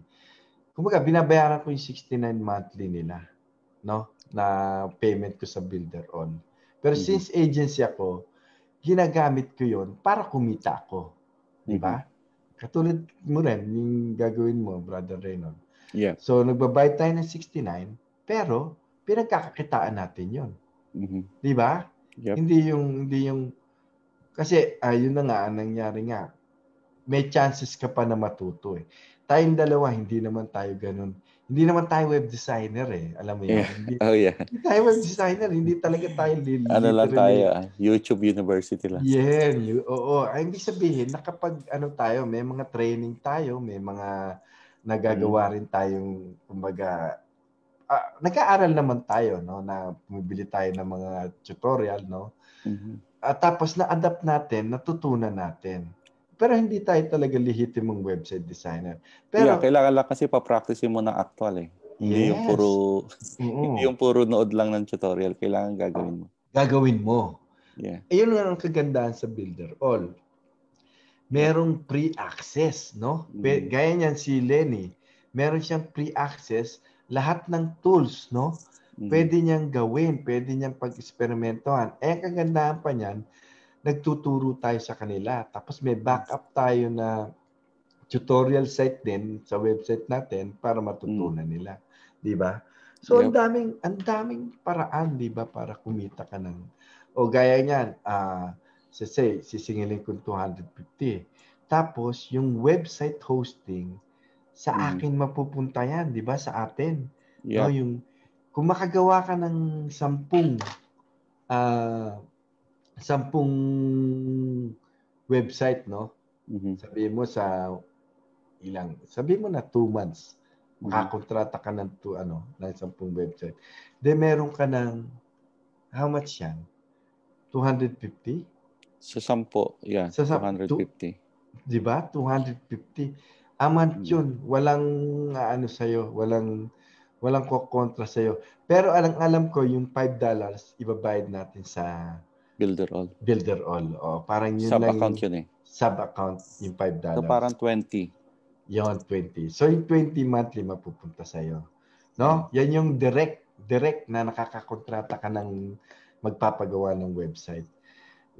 Kumbaga, binabayaran ko yung 69 monthly nila. No? na payment ko sa builder on. Pero mm-hmm. since agency ako, ginagamit ko yon para kumita ako. Di ba? Mm-hmm. Katulad mo rin, yung gagawin mo, Brother Reynold. Yeah. So, nagbabayad tayo ng 69, pero pinagkakakitaan natin yon mm-hmm. Di ba? Yep. Hindi yung, hindi yung, kasi ayun ah, uh, na nga, ang nangyari nga, may chances ka pa na matuto eh. Tayong dalawa, hindi naman tayo ganun hindi naman tayo web designer eh. Alam mo yun. Yeah. Hindi, *laughs* oh yeah. Hindi tayo web designer. Hindi talaga tayo literally. Ano lang tayo. Ah, YouTube University lang. Yeah. You, oo. Ay, ah, ibig sabihin, nakapag ano tayo, may mga training tayo, may mga nagagawa mm. rin tayong, kumbaga, uh, nag-aaral naman tayo, no? Na pumibili tayo ng mga tutorial, no? Mm-hmm. At tapos na-adapt natin, natutunan natin pero hindi tayo talaga lehitimong website designer. Pero yeah, kailangan lang kasi pa-practice mo ng actual eh. Hindi yes. yung puro mm-hmm. *laughs* hindi yung puro nood lang ng tutorial, kailangan gagawin mo. Gagawin mo. Yeah. Ayun nga ang kagandahan sa Builder All. Merong pre-access, no? Mm. Gaya niyan si Lenny, meron siyang pre-access lahat ng tools, no? Mm. Pwede niyang gawin, pwede niyang pag eksperimentuhan Eh, kagandahan pa niyan, nagtuturo tayo sa kanila. Tapos may backup tayo na tutorial site din sa website natin para matutunan mm. nila, 'di ba? So yep. ang daming ang daming paraan 'di ba para kumita ka ng o gaya niyan, ah uh, say sisingilin ko 250. Tapos yung website hosting sa mm. akin mapupunta 'yan, 'di ba? Sa atin. Yep. No, yung kung makagawa ka ng sampung uh, sampung website, no? Mm-hmm. Sabi mo sa ilang, sabi mo na two months, mm-hmm. makakontrata ka ng two, ano, ng sampung website. Then meron ka ng, how much yan? 250? Sa sampo, yeah, sa sam- 250. Diba? 250. A month mm-hmm. yun. Walang, ah, ano sa'yo, walang, walang kokontra sa'yo. Pero alam, alam ko, yung $5, ibabayad natin sa Builder all. Builder all. Oh, parang yun Sub-account lang. Sub-account yun eh. Sub-account yung $5. So parang 20. Yun, 20. So yung 20 monthly mapupunta sa iyo. No? Hmm. Yan yung direct direct na nakakakontrata ka ng magpapagawa ng website.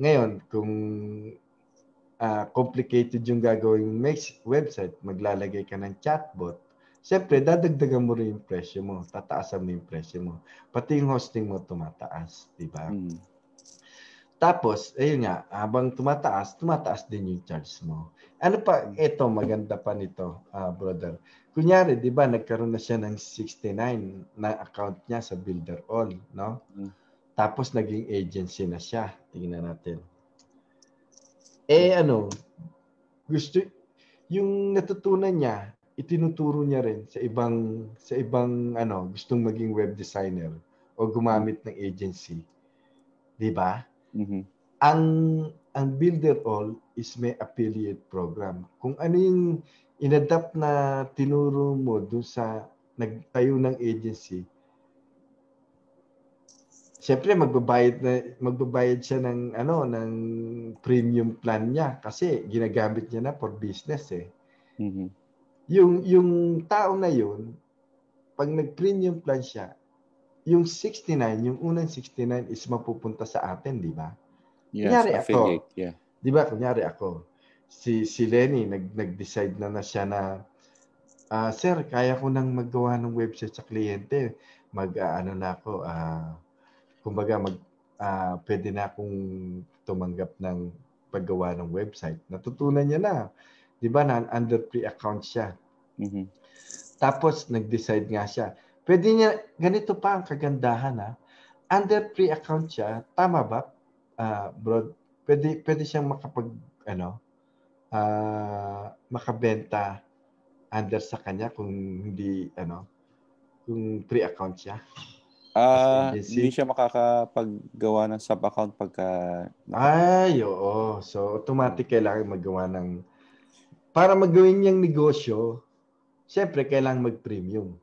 Ngayon, kung uh, complicated yung gagawin gagawing website, maglalagay ka ng chatbot, Siyempre, dadagdagan mo rin yung presyo mo. Tataasan mo yung presyo mo. Pati yung hosting mo tumataas. Diba? ba? Hmm. Tapos, ayun nga, habang tumataas, tumataas din yung charge mo. Ano pa, ito, maganda pa nito, uh, brother. Kunyari, di ba, nagkaroon na siya ng 69 na account niya sa Builder All, no? Hmm. Tapos, naging agency na siya. Tingnan natin. Eh, ano, gusto, yung natutunan niya, itinuturo niya rin sa ibang, sa ibang, ano, gustong maging web designer o gumamit ng agency. Di ba? Mm-hmm. Ang ang builder all is may affiliate program. Kung ano yung inadapt na tinuro mo dun sa nagtayo ng agency, Siyempre magbabayad na magbabayad siya ng ano ng premium plan niya kasi ginagamit niya na for business eh. Mm-hmm. Yung yung tao na yun pag nag-premium plan siya, yung 69, yung unang 69 is mapupunta sa atin, di ba? Yes, kunyari affiliate, ako, yeah. Di ba, kunyari ako, si, si Lenny, nag, nag-decide na na siya na, uh, Sir, kaya ko nang maggawa ng website sa kliyente. Mag, uh, ano na ako, uh, kumbaga, mag, uh, pwede na akong tumanggap ng paggawa ng website. Natutunan niya na. Di ba, na under pre account siya. Mm-hmm. Tapos, nag-decide nga siya Pwede niya, ganito pa ang kagandahan ha. Ah. Under free account siya, tama ba, uh, ah, bro? Pwede, pwede siyang makapag, ano, uh, makabenta under sa kanya kung hindi, ano, kung free account siya? Ah, uh, hindi siya makakapaggawa ng sub account pagka Ay, oo. So automatic kailangan maggawa ng para magawin niyang negosyo, syempre kailangan mag-premium.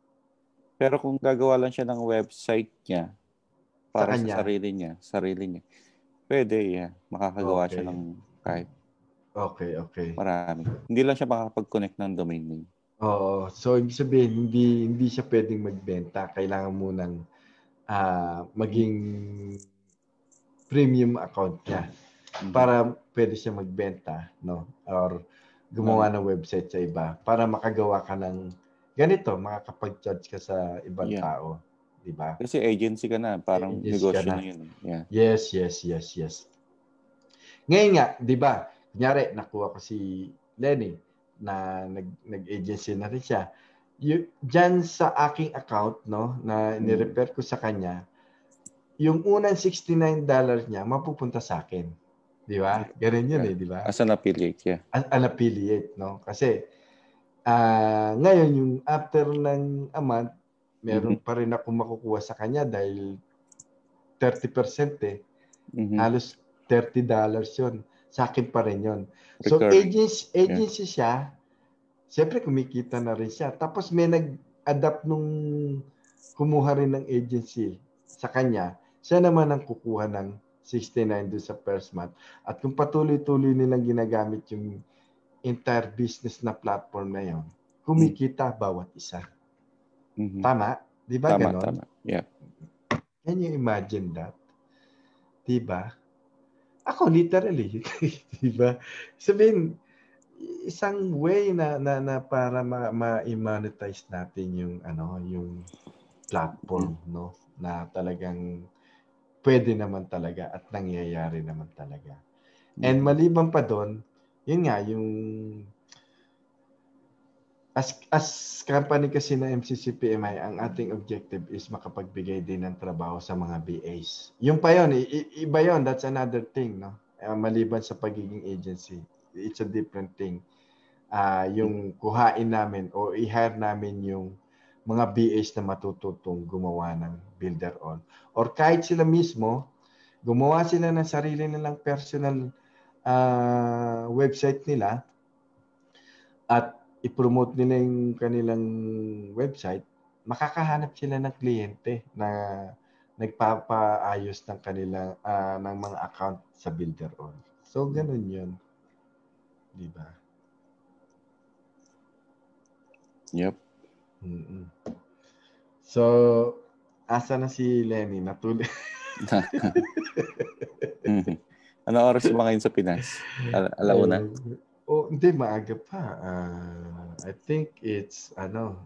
Pero kung gagawa lang siya ng website niya para sa, kanya. sa sarili niya, sarili niya. Pwede, yeah. Makakagawa okay. siya ng kahit Okay, okay. Marami. Hindi lang siya makakapag-connect ng domain name. Oo. So, ibig sabihin, hindi, hindi siya pwedeng magbenta. Kailangan munang uh, ah, maging premium account niya mm-hmm. para pwede siya magbenta, no? Or gumawa mm-hmm. ng website sa iba para makagawa ka ng ganito makakapag-judge ka sa ibang yeah. tao, 'di ba? Kasi agency ka na, parang agency negosyo na. na 'yun. Eh. Yeah. Yes, yes, yes, yes. Ngayon nga, 'di ba? Kunyari nakuha ko si Lenny na nag nag-agency na rin siya. Yung dyan sa aking account no na hmm. ni-refer ko sa kanya, yung unang 69 dollars niya mapupunta sa akin. Di ba? Ganun yun yeah. eh, di ba? As an affiliate, yeah. As an affiliate, no? Kasi Uh, ngayon, yung after ng a month, mhm. meron mm-hmm. pa rin ako makukuha sa kanya dahil 30% eh. Mm-hmm. Halos $30 yun. Sa akin pa rin yun. So, agency, agency yeah. siya. Siyempre, kumikita na rin siya. Tapos may nag-adapt nung kumuha rin ng agency sa kanya. Siya naman ang kukuha ng 69 doon sa first month. At kung patuloy-tuloy nilang ginagamit yung entire business na platform na yon, kumikita mm. bawat isa. Mm-hmm. Tama? Di ba tama, ganon? Tama, yeah. Can you imagine that? Di ba? Ako, literally. *laughs* di ba? Sabihin, isang way na na, na para ma, ma-monetize natin yung ano yung platform no na talagang pwede naman talaga at nangyayari naman talaga. And maliban pa doon, yun nga, yung as, as company kasi na MCCPMI, ang ating objective is makapagbigay din ng trabaho sa mga BAs. Yung pa yun, iba yun, that's another thing, no? Ah, maliban sa pagiging agency, it's a different thing. Uh, yung kuhain namin o i-hire namin yung mga BAs na matututong gumawa ng builder on. Or kahit sila mismo, gumawa sila ng sarili nilang personal uh, website nila at i-promote nila yung kanilang website, makakahanap sila ng kliyente na nagpapaayos ng kanilang uh, ah, ng mga account sa Builderall. So ganoon 'yun. 'Di ba? Yep. Mm-mm. So asa na si Lenny natulog. *laughs* mm-hmm. Ano oras ba ngayon sa Pinas? Al- na? Eh, oh, hindi, maaga pa. Uh, I think it's, ano?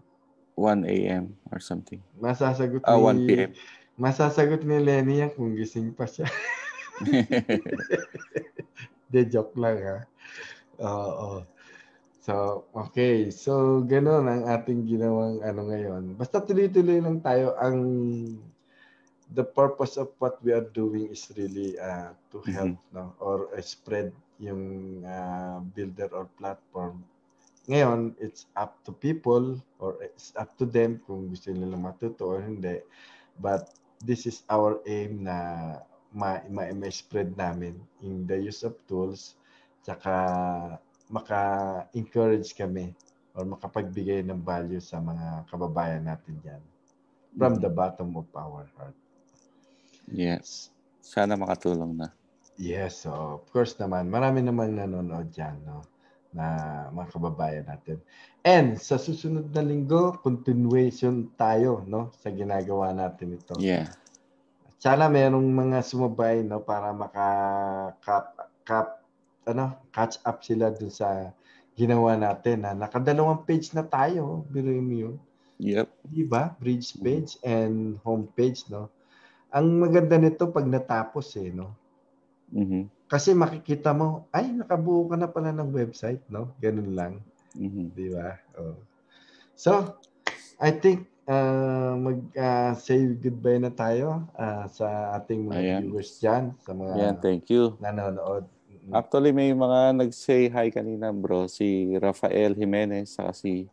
1 a.m. or something. Masasagot ah, ni... 1 p.m. Masasagot ni Lenny yan kung gising pa siya. *laughs* De joke lang ha. Oo. Oh. So, okay. So, ganun ang ating ginawang ano ngayon. Basta tuloy-tuloy lang tayo. Ang the purpose of what we are doing is really uh, to mm-hmm. help mm-hmm. no? or uh, spread yung uh, builder or platform. Ngayon, it's up to people or it's up to them kung gusto nila matuto or hindi. But this is our aim na ma ma- ma-, spread namin in the use of tools tsaka maka-encourage kami or makapagbigay ng value sa mga kababayan natin diyan from mm-hmm. the bottom of our heart. Yes. Sana makatulong na. Yes, so of course naman, marami naman nanonood dyan, no? na mga kababayan natin. And sa susunod na linggo, continuation tayo no sa ginagawa natin ito. Yeah. Sana merong mga sumabay no para maka cap, cap ano, catch up sila dun sa ginawa natin na nakadalawang page na tayo, biro yun. Yep. Diba? Bridge page and home page no ang maganda nito pag natapos eh, no? Mm-hmm. Kasi makikita mo, ay, nakabuo ka na pala ng website, no? Ganun lang. Mm-hmm. Di ba? Oh. So, I think uh, mag-say uh, goodbye na tayo uh, sa ating mga Ayan. viewers dyan. Sa mga Ayan, thank you. Nanonood. Mm. Actually, may mga nag-say hi kanina, bro. Si Rafael Jimenez, saka si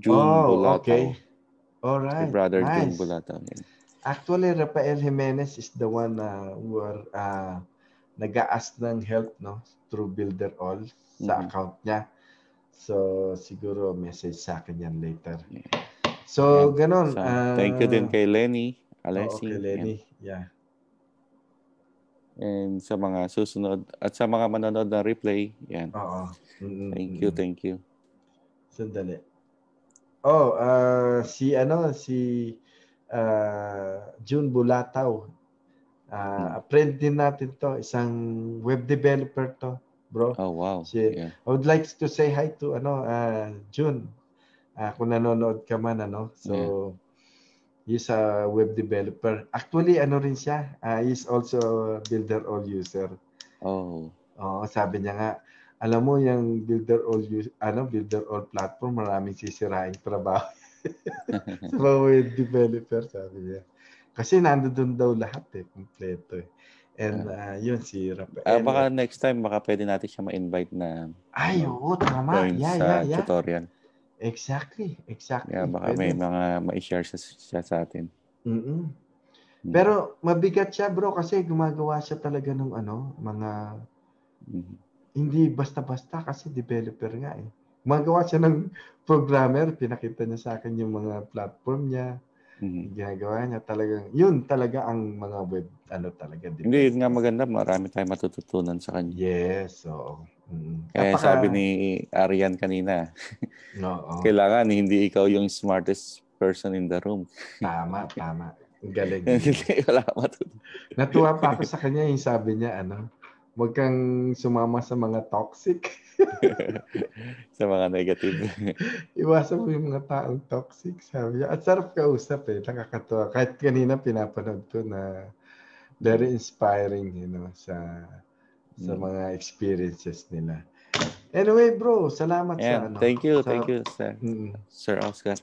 June oh, Bulataw. okay. right. Si brother nice. June Bulataw. Yeah. Actually, Rafael Jimenez is the one na uh, were uh, nag-ask ng help no through Builder All mm-hmm. sa account niya. So siguro message sa akin yan later. Yeah. So yeah. ganun. So, uh, thank you din kay Lenny, Alessi. Okay, Lenny. Yeah. yeah. And sa mga susunod at sa mga manonood na replay, yan. Oo. Mm-hmm. Thank you, thank you. Sandali. Oh, uh, si ano si uh, June Bulataw. Uh, a friend din natin to, isang web developer to, bro. Oh, wow. Si, yeah. I would like to say hi to ano uh, June. Uh, kung nanonood ka man ano. So yeah. he's a web developer. Actually, ano rin siya, uh, he's also builder all user. Oh. Oh, sabi niya nga, alam mo yung builder all user, ano, builder all platform, maraming sisirain trabaho *laughs* sa mga web developer, sabi niya. Kasi nandoon daw lahat eh, kompleto eh. And uh, yun si Rafael. Uh, baka next time, baka pwede natin siya ma-invite na Ay, oo, oh, tama. Yeah, sa yeah, yeah. tutorial. Exactly, exactly. Yeah, baka pwede. may mga ma-share siya, siya sa atin. Mm-mm. Mm. Pero mabigat siya bro kasi gumagawa siya talaga ng ano, mga mm-hmm. hindi basta-basta kasi developer nga eh gumagawa siya ng programmer, pinakita niya sa akin yung mga platform niya, mm-hmm. ginagawa niya talagang, yun talaga ang mga web, ano talaga. Device. Hindi, yun nga maganda, marami tayong matututunan sa kanya. Yes, oo. So, mm, mm-hmm. Kaya Napaka... sabi ni Arian kanina, no, *laughs* oh. kailangan hindi ikaw yung smartest person in the room. tama, tama. Galing. *laughs* Wala matutunan. Natuwa pa ako sa kanya yung sabi niya, ano, Huwag kang sumama sa mga toxic. *laughs* sa mga negative. *laughs* Iwasan mo yung mga taong toxic, sabi niya. At sarap kausap eh, nakakatawa. Kahit kanina pinapanood ko na very inspiring, you know, sa sa mm. mga experiences nila. Anyway, bro, salamat yeah, sa ano. Thank you, sa, thank you, sir. Mm, sir Oscar.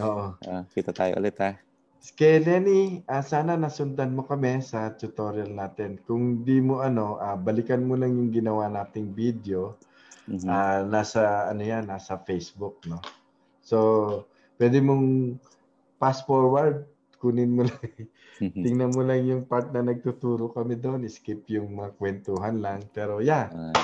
Oo. Uh, kita tayo ulit ha. Sige, Lenny, uh, sana nasundan mo kami sa tutorial natin. Kung di mo ano, uh, balikan mo lang yung ginawa nating video. Mm-hmm. Uh, nasa ano yan, nasa Facebook, no? So, pwede mong pass forward, kunin mo lang. Mhm. Tingnan mo lang yung part na nagtuturo kami doon, skip yung mga kwentuhan lang. Pero yeah. Uh,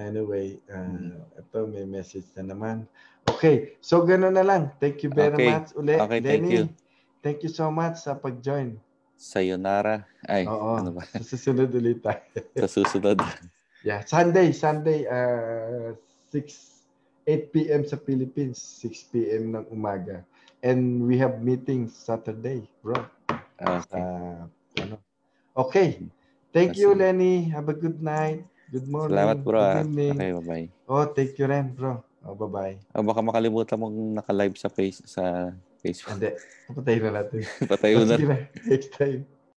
anyway, uh, mm-hmm. ito may message na naman. Okay, so ganoon na lang. Thank you very okay. much ulit, okay, Lenny. Thank you. Thank you so much sa pag-join. Sayonara. Ay, Oo, ano ba? Sa susunod ulit tayo. *laughs* sa susunod. yeah, Sunday, Sunday, uh, 6, 8 p.m. sa Philippines, 6 p.m. ng umaga. And we have meeting Saturday, bro. Okay. Uh, ano. Okay. Thank Kasi... you, Lenny. Have a good night. Good morning. Salamat, bro. Good ah. evening. Okay, bye-bye. Oh, thank you Ren, bro. Oh, bye-bye. Oh, baka makalimutan mong naka-live sa face sa ता